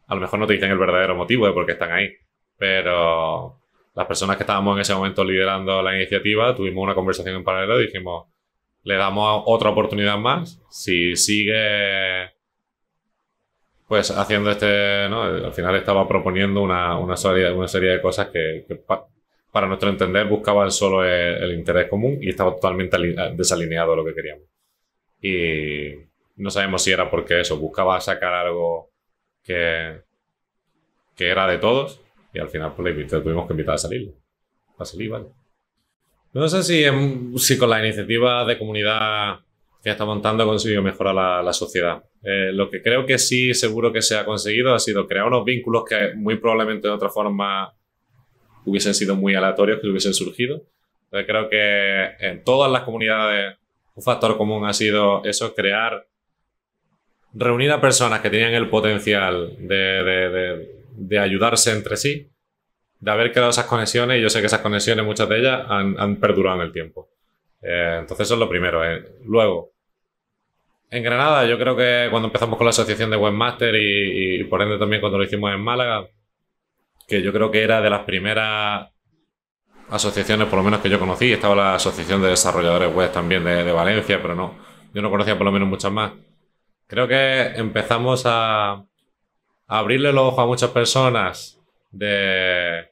a lo mejor no te dicen el verdadero motivo de por qué están ahí, pero las personas que estábamos en ese momento liderando la iniciativa tuvimos una conversación en paralelo y dijimos, le damos otra oportunidad más, si sigue pues haciendo este, ¿no? al final estaba proponiendo una, una, serie, de cosas que, para nuestro entender buscaban solo el, interés común y estaba totalmente desalineado a lo que queríamos. Y, no sabemos si era porque eso, buscaba sacar algo que, que era de todos y al final pues, le tuvimos que invitar a salir. A No sé si, si con la iniciativa de comunidad que está montando ha conseguido mejorar la, sociedad. Eh, lo que creo que sí, seguro que se ha conseguido, ha sido crear unos vínculos que muy probablemente de otra forma hubiesen sido muy aleatorios, que hubiesen surgido. creo que en todas las comunidades un factor común ha sido eso, crear reunir a personas que tenían el potencial de, de, ayudarse entre sí, de haber creado esas conexiones, y yo sé que esas conexiones, muchas de ellas, han, perdurado en el tiempo. Eh, entonces, eso es lo primero. Eh. Luego, en Granada, yo creo que cuando empezamos con la asociación de webmaster y, por ende también cuando lo hicimos en Málaga, que yo creo que era de las primeras asociaciones, por lo menos que yo conocí, estaba la Asociación de Desarrolladores Web también de, de Valencia, pero no, yo no conocía por lo menos muchas más. Creo que empezamos a, abrirle los ojos a muchas personas de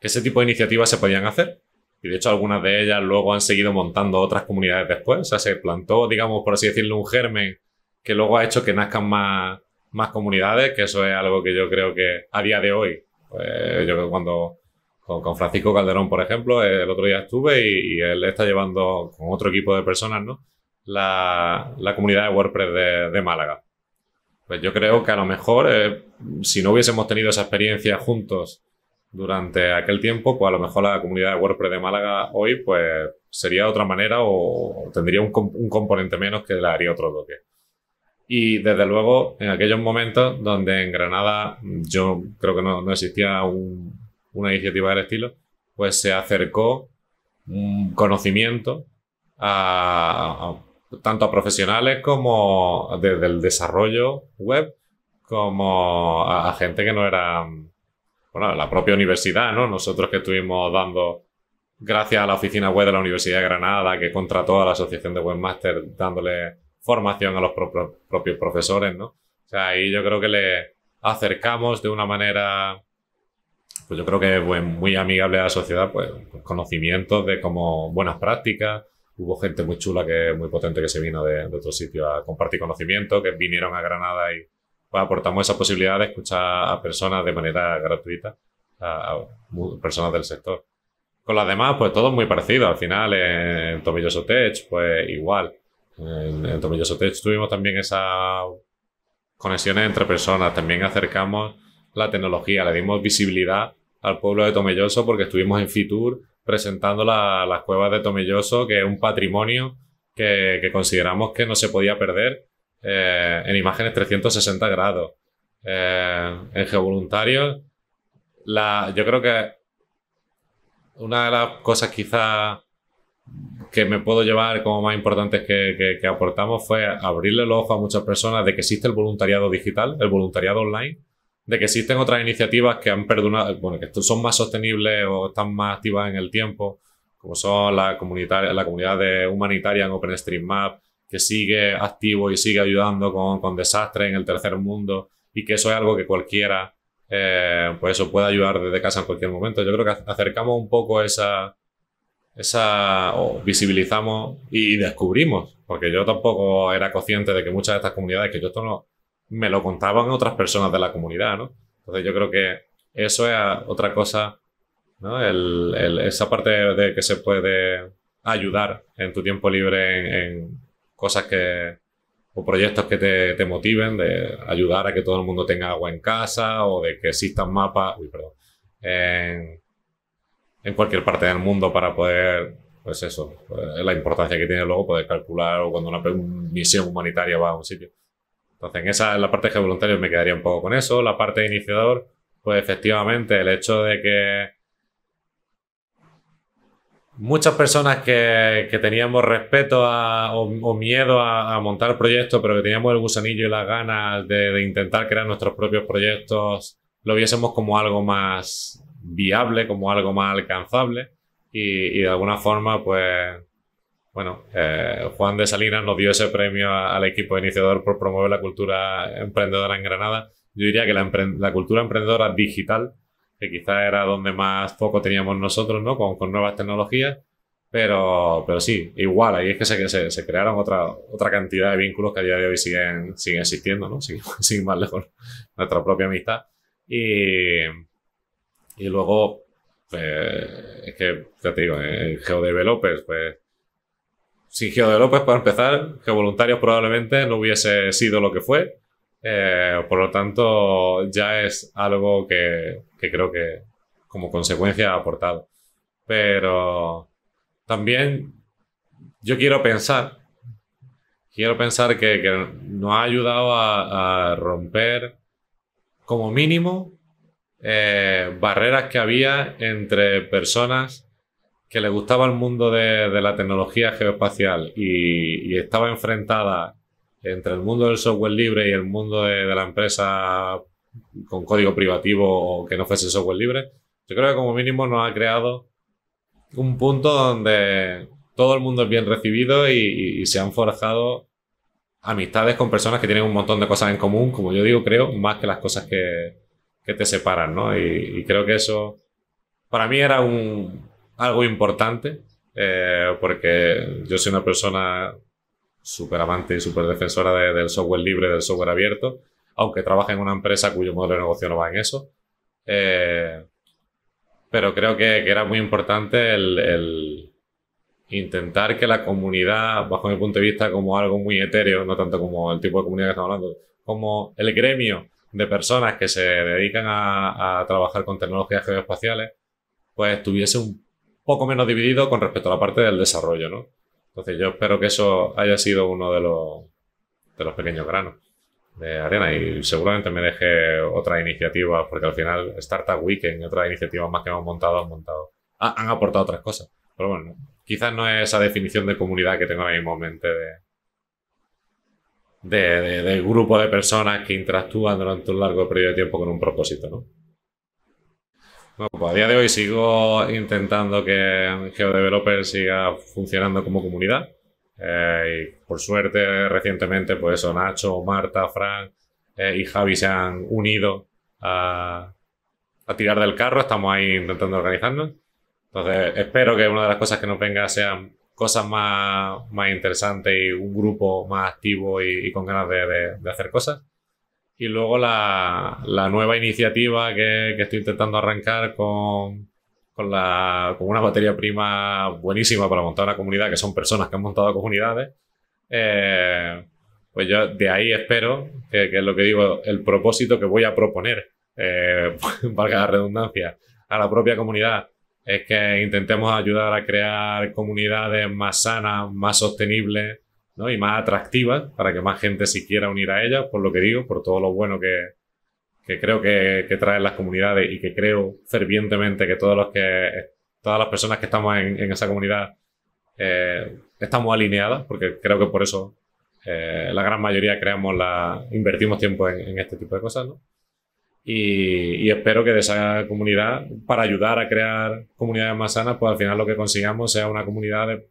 que ese tipo de iniciativas se podían hacer. Y de hecho algunas de ellas luego han seguido montando otras comunidades después. O sea, se plantó, digamos, por así decirlo, un germen que luego ha hecho que nazcan más, más comunidades, que eso es algo que yo creo que a día de hoy, pues, yo creo que cuando con, Francisco Calderón, por ejemplo, el otro día estuve y, él está llevando con otro equipo de personas, ¿no? la, comunidad de WordPress de, Málaga. Pues yo creo que a lo mejor, eh, si no hubiésemos tenido esa experiencia juntos durante aquel tiempo, pues a lo mejor la comunidad de WordPress de Málaga hoy, pues sería de otra manera o tendría un, componente menos que le haría otro toque. Y desde luego, en aquellos momentos donde en Granada yo creo que no, existía una iniciativa del estilo, pues se acercó un conocimiento a tanto a profesionales como desde el desarrollo web, como a, gente que no era, bueno, la propia universidad, ¿no? Nosotros que estuvimos dando, gracias a la oficina web de la Universidad de Granada, que contrató a la Asociación de Webmaster dándole formación a los propios profesores, ¿no? O sea, ahí yo creo que le acercamos de una manera pues yo creo que muy amigable a la sociedad, pues, conocimientos de como buenas prácticas, hubo gente muy chula, que muy potente, que se vino de, otro sitio a compartir conocimiento, que vinieron a Granada y pues, aportamos esa posibilidad de escuchar a personas de manera gratuita, a, personas del sector. Con las demás, pues todo muy parecido. Al final, en Tomelloso Tech, pues igual. En, Tomelloso Tech tuvimos también esas conexiones entre personas. También acercamos la tecnología, le dimos visibilidad al pueblo de Tomelloso porque estuvimos en Fitur presentando las cuevas de Tomelloso, que es un patrimonio que, consideramos que no se podía perder eh, en imágenes 360 grados. Eh, en GeoVoluntarios, la, yo creo que una de las cosas quizás que me puedo llevar como más importantes que, aportamos fue abrirle el ojo a muchas personas de que existe el voluntariado digital, el voluntariado online, de que existen otras iniciativas que han perdonado, bueno, que son más sostenibles o están más activas en el tiempo, como son la, la comunidad de humanitaria en OpenStreetMap, que sigue activo y sigue ayudando con, con desastres en el tercer mundo y que eso es algo que cualquiera eh, pues eso puede ayudar desde casa en cualquier momento. Yo creo que acercamos un poco esa, esa o visibilizamos y descubrimos, porque yo tampoco era consciente de que muchas de estas comunidades, que yo esto no, me lo contaban otras personas de la comunidad, ¿no? Entonces yo creo que eso es otra cosa, ¿no? El, esa parte de que se puede ayudar en tu tiempo libre en, cosas que o proyectos que te, motiven, de ayudar a que todo el mundo tenga agua en casa o de que existan mapas, uy, perdón, en, cualquier parte del mundo para poder, pues eso, pues, la importancia que tiene luego poder calcular o cuando una misión humanitaria va a un sitio. Entonces, en esa, la parte de voluntarios voluntario me quedaría un poco con eso. La parte de iniciador, pues efectivamente, el hecho de que muchas personas que, teníamos respeto o, miedo a, montar proyectos, pero que teníamos el gusanillo y las ganas de, intentar crear nuestros propios proyectos, lo viésemos como algo más viable, como algo más alcanzable y de alguna forma, pues bueno, eh, Juan de Salinas nos dio ese premio al equipo iniciador por promover la cultura emprendedora en Granada. Yo diría que la, cultura emprendedora digital, que quizá era donde más poco teníamos nosotros, ¿no? Con, nuevas tecnologías, pero, pero sí, igual, ahí es que se, se, crearon otra, otra cantidad de vínculos que a día de hoy siguen, siguen existiendo, ¿no? Sin, más lejos, nuestra propia amistad. Y, luego, pues, es que, ya te digo, En pues sin de López, para empezar, que voluntarios probablemente no hubiese sido lo que fue. Eh, por lo tanto, ya es algo que, creo que como consecuencia ha aportado. Pero también yo quiero pensar, quiero pensar que, nos ha ayudado a, romper como mínimo eh, barreras que había entre personas que le gustaba el mundo de, la tecnología geoespacial y, estaba enfrentada entre el mundo del software libre y el mundo de, la empresa con código privativo o que no fuese software libre, yo creo que como mínimo nos ha creado un punto donde todo el mundo es bien recibido y, se han forjado amistades con personas que tienen un montón de cosas en común, como yo digo, creo, más que las cosas que, te separan, ¿no? y, creo que eso para mí era un, algo importante, eh, porque yo soy una persona súper amante y súper defensora del software libre, del software abierto, aunque trabaje en una empresa cuyo modelo de negocio no va en eso. Eh, pero creo que, era muy importante el, intentar que la comunidad, bajo mi punto de vista, como algo muy etéreo, no tanto como el tipo de comunidad que estamos hablando, como el gremio de personas que se dedican a trabajar con tecnologías geoespaciales, pues tuviese un poco menos dividido con respecto a la parte del desarrollo, ¿no? Entonces yo espero que eso haya sido uno de los, de los pequeños granos de arena y seguramente me deje otra iniciativa porque al final Startup Weekend y otras iniciativas más que hemos montado han montado han aportado otras cosas pero bueno quizás no es esa definición de comunidad que tengo ahora en mente de, de, de grupo de personas que interactúan durante un largo periodo de tiempo con un propósito, ¿no? Bueno, pues a día de hoy sigo intentando que GeoDeveloper siga funcionando como comunidad. Eh, y por suerte, recientemente, pues Nacho, Marta, Frank eh, y Javi se han unido a, tirar del carro. Estamos ahí intentando organizarnos. Entonces, espero que una de las cosas que nos venga sean cosas más, interesantes y un grupo más activo y, con ganas de hacer cosas. Y luego la, nueva iniciativa que, estoy intentando arrancar con, una batería prima buenísima para montar una comunidad, que son personas que han montado comunidades. Eh, pues yo de ahí espero, que, es lo que digo, el propósito que voy a proponer, eh, valga la redundancia, a la propia comunidad, es que intentemos ayudar a crear comunidades más sanas, más sostenibles, y más atractivas para que más gente se quiera unir a ellas, por lo que digo, por todo lo bueno que, creo que, traen las comunidades y que creo fervientemente que, todas las personas que estamos en, esa comunidad eh, estamos alineadas, porque creo que por eso eh, la gran mayoría creamos la, invertimos tiempo en, este tipo de cosas. Y, y, espero que de esa comunidad, para ayudar a crear comunidades más sanas, pues al final lo que consigamos sea una comunidad de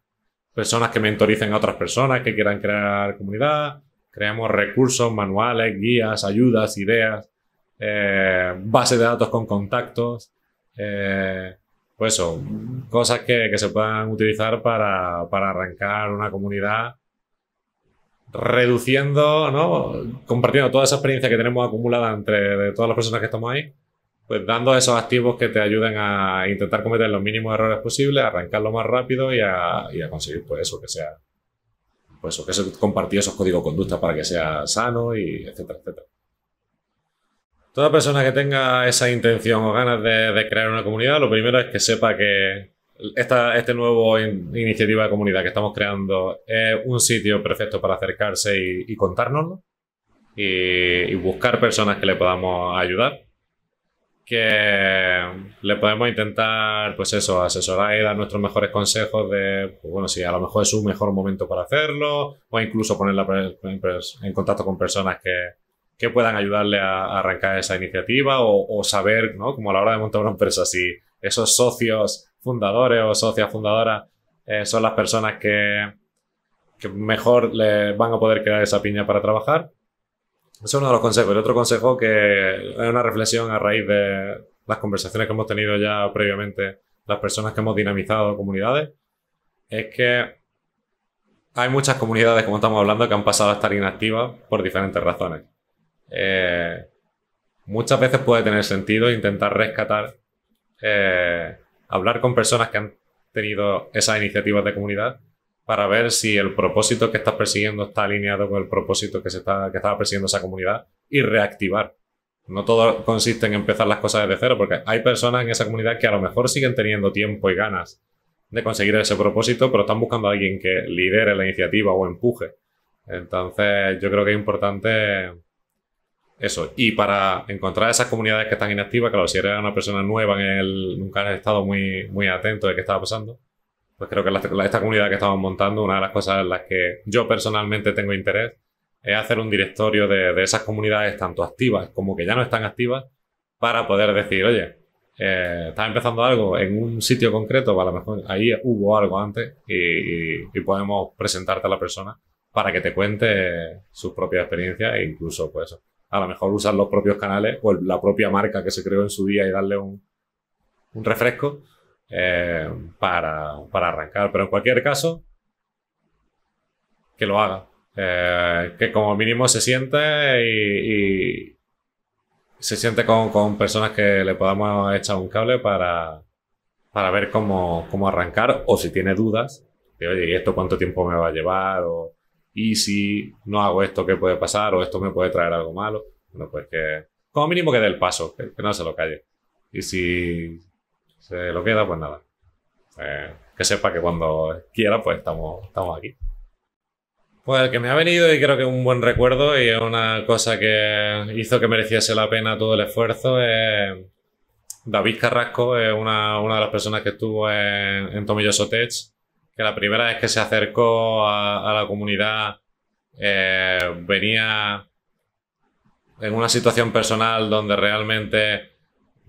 personas que mentoricen a otras personas que quieran crear comunidad. Creamos recursos, manuales, guías, ayudas, ideas, bases eh, base de datos con contactos. Eh, pues eso, cosas que, se puedan utilizar para, arrancar una comunidad reduciendo, ¿no? Compartiendo toda esa experiencia que tenemos acumulada entre todas las personas que estamos ahí pues dando esos activos que te ayuden a intentar cometer los mínimos errores posibles, arrancarlo más rápido y a, conseguir pues eso, que sea, pues eso, que se compartió esos códigos de conducta para que sea sano y etcétera, etcétera. Toda persona que tenga esa intención o ganas de, crear una comunidad, lo primero es que sepa que esta, este nuevo iniciativa de comunidad que estamos creando es un sitio perfecto para acercarse y, contárnoslo y buscar personas que le podamos ayudar que le podemos intentar, pues eso, asesorar y dar nuestros mejores consejos de, pues bueno, si a lo mejor es un mejor momento para hacerlo, o incluso ponerla en contacto con personas que, puedan ayudarle a, arrancar esa iniciativa, o, saber, ¿no? Como a la hora de montar una empresa, si esos socios fundadores o socias fundadoras eh, son las personas que, que mejor le van a poder crear esa piña para trabajar ese es uno de los consejos. El otro consejo que es una reflexión a raíz de las conversaciones que hemos tenido ya previamente, las personas que hemos dinamizado comunidades, es que hay muchas comunidades, como estamos hablando, que han pasado a estar inactivas por diferentes razones. Eh, muchas veces puede tener sentido intentar rescatar, eh, hablar con personas que han tenido esas iniciativas de comunidad para ver si el propósito que estás persiguiendo está alineado con el propósito que, se está, que estaba persiguiendo esa comunidad y reactivar. No todo consiste en empezar las cosas desde cero, porque hay personas en esa comunidad que a lo mejor siguen teniendo tiempo y ganas de conseguir ese propósito, pero están buscando a alguien que lidere la iniciativa o empuje. Entonces, yo creo que es importante eso. Y para encontrar esas comunidades que están inactivas, claro, si eres una persona nueva en el, nunca has estado muy, muy atento de qué estaba pasando, pues creo que esta comunidad que estamos montando, una de las cosas en las que yo personalmente tengo interés es hacer un directorio de, esas comunidades tanto activas como que ya no están activas para poder decir, oye, eh, estás empezando algo en un sitio concreto, pues a lo mejor ahí hubo algo antes y, podemos presentarte a la persona para que te cuente sus propias experiencias e incluso pues a lo mejor usar los propios canales o la propia marca que se creó en su día y darle un refresco eh, para, para, arrancar. Pero en cualquier caso, que lo haga. Eh, que como mínimo se siente y, se siente con, personas que le podamos echar un cable para, para ver cómo, arrancar o si tiene dudas de, oye, ¿y esto cuánto tiempo me va a llevar? O, ¿y si no hago esto, qué puede pasar? ¿O esto me puede traer algo malo? Bueno, pues que como mínimo que dé el paso, que no se lo calle. Y si se lo queda, pues nada. Eh, que sepa que cuando quiera, pues estamos, estamos aquí. Pues el que me ha venido y creo que es un buen recuerdo y es una cosa que hizo que mereciese la pena todo el esfuerzo es David Carrasco, es una, de las personas que estuvo en, Tomillo Tomilloso que la primera vez que se acercó a, la comunidad eh, venía en una situación personal donde realmente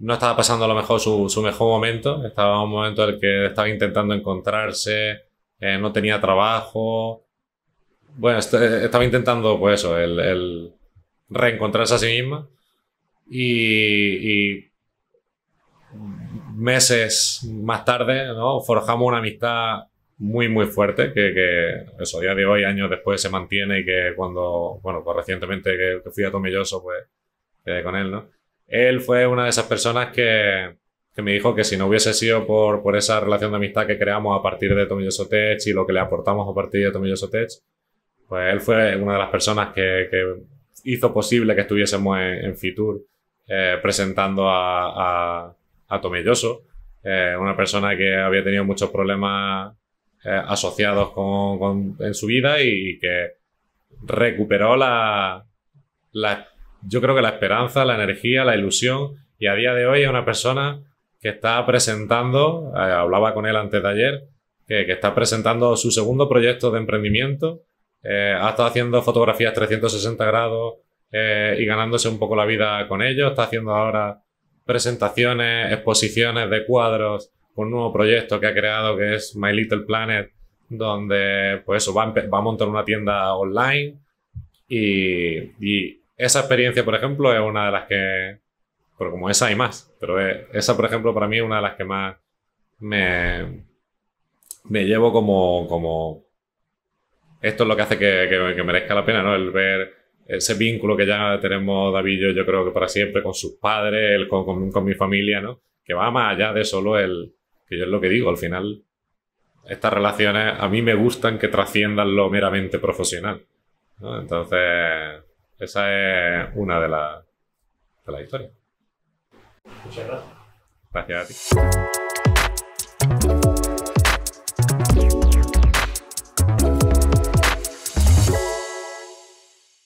no estaba pasando a lo mejor su, mejor momento, estaba en un momento en el que estaba intentando encontrarse, eh, no tenía trabajo, bueno, eh, estaba intentando pues eso, el, reencontrarse a sí misma y, meses más tarde ¿no? forjamos una amistad muy muy fuerte que, eso, día de hoy, años después se mantiene y que cuando, bueno, pues recientemente que, fui a Tomelloso pues quedé eh, con él, ¿no? él fue una de esas personas que, me dijo que si no hubiese sido por, por, esa relación de amistad que creamos a partir de Tomelloso Tech y lo que le aportamos a partir de Tomelloso Tech, pues él fue una de las personas que, hizo posible que estuviésemos en, Fitur eh, presentando a, a, Tomelloso, eh, una persona que había tenido muchos problemas eh, asociados con, en su vida y que recuperó la, la yo creo que la esperanza, la energía, la ilusión. Y a día de hoy es una persona que está presentando, eh, hablaba con él antes de ayer, que, está presentando su segundo proyecto de emprendimiento. Eh, ha estado haciendo fotografías 360 grados eh, y ganándose un poco la vida con ello. Está haciendo ahora presentaciones, exposiciones de cuadros con un nuevo proyecto que ha creado que es My Little Planet, donde pues va, a, montar una tienda online y esa experiencia, por ejemplo, es una de las que. Pero como esa hay más. Pero eh, esa, por ejemplo, para mí es una de las que más me. Me llevo como. como esto es lo que hace que, merezca la pena, ¿no? El ver ese vínculo que ya tenemos David y yo, yo creo que para siempre, con sus padres, con, mi familia, ¿no? Que va más allá de solo el. Que yo es lo que digo, al final estas relaciones a mí me gustan que trasciendan lo meramente profesional. Entonces, esa es una de las de la historias. Muchas gracias. Gracias a ti.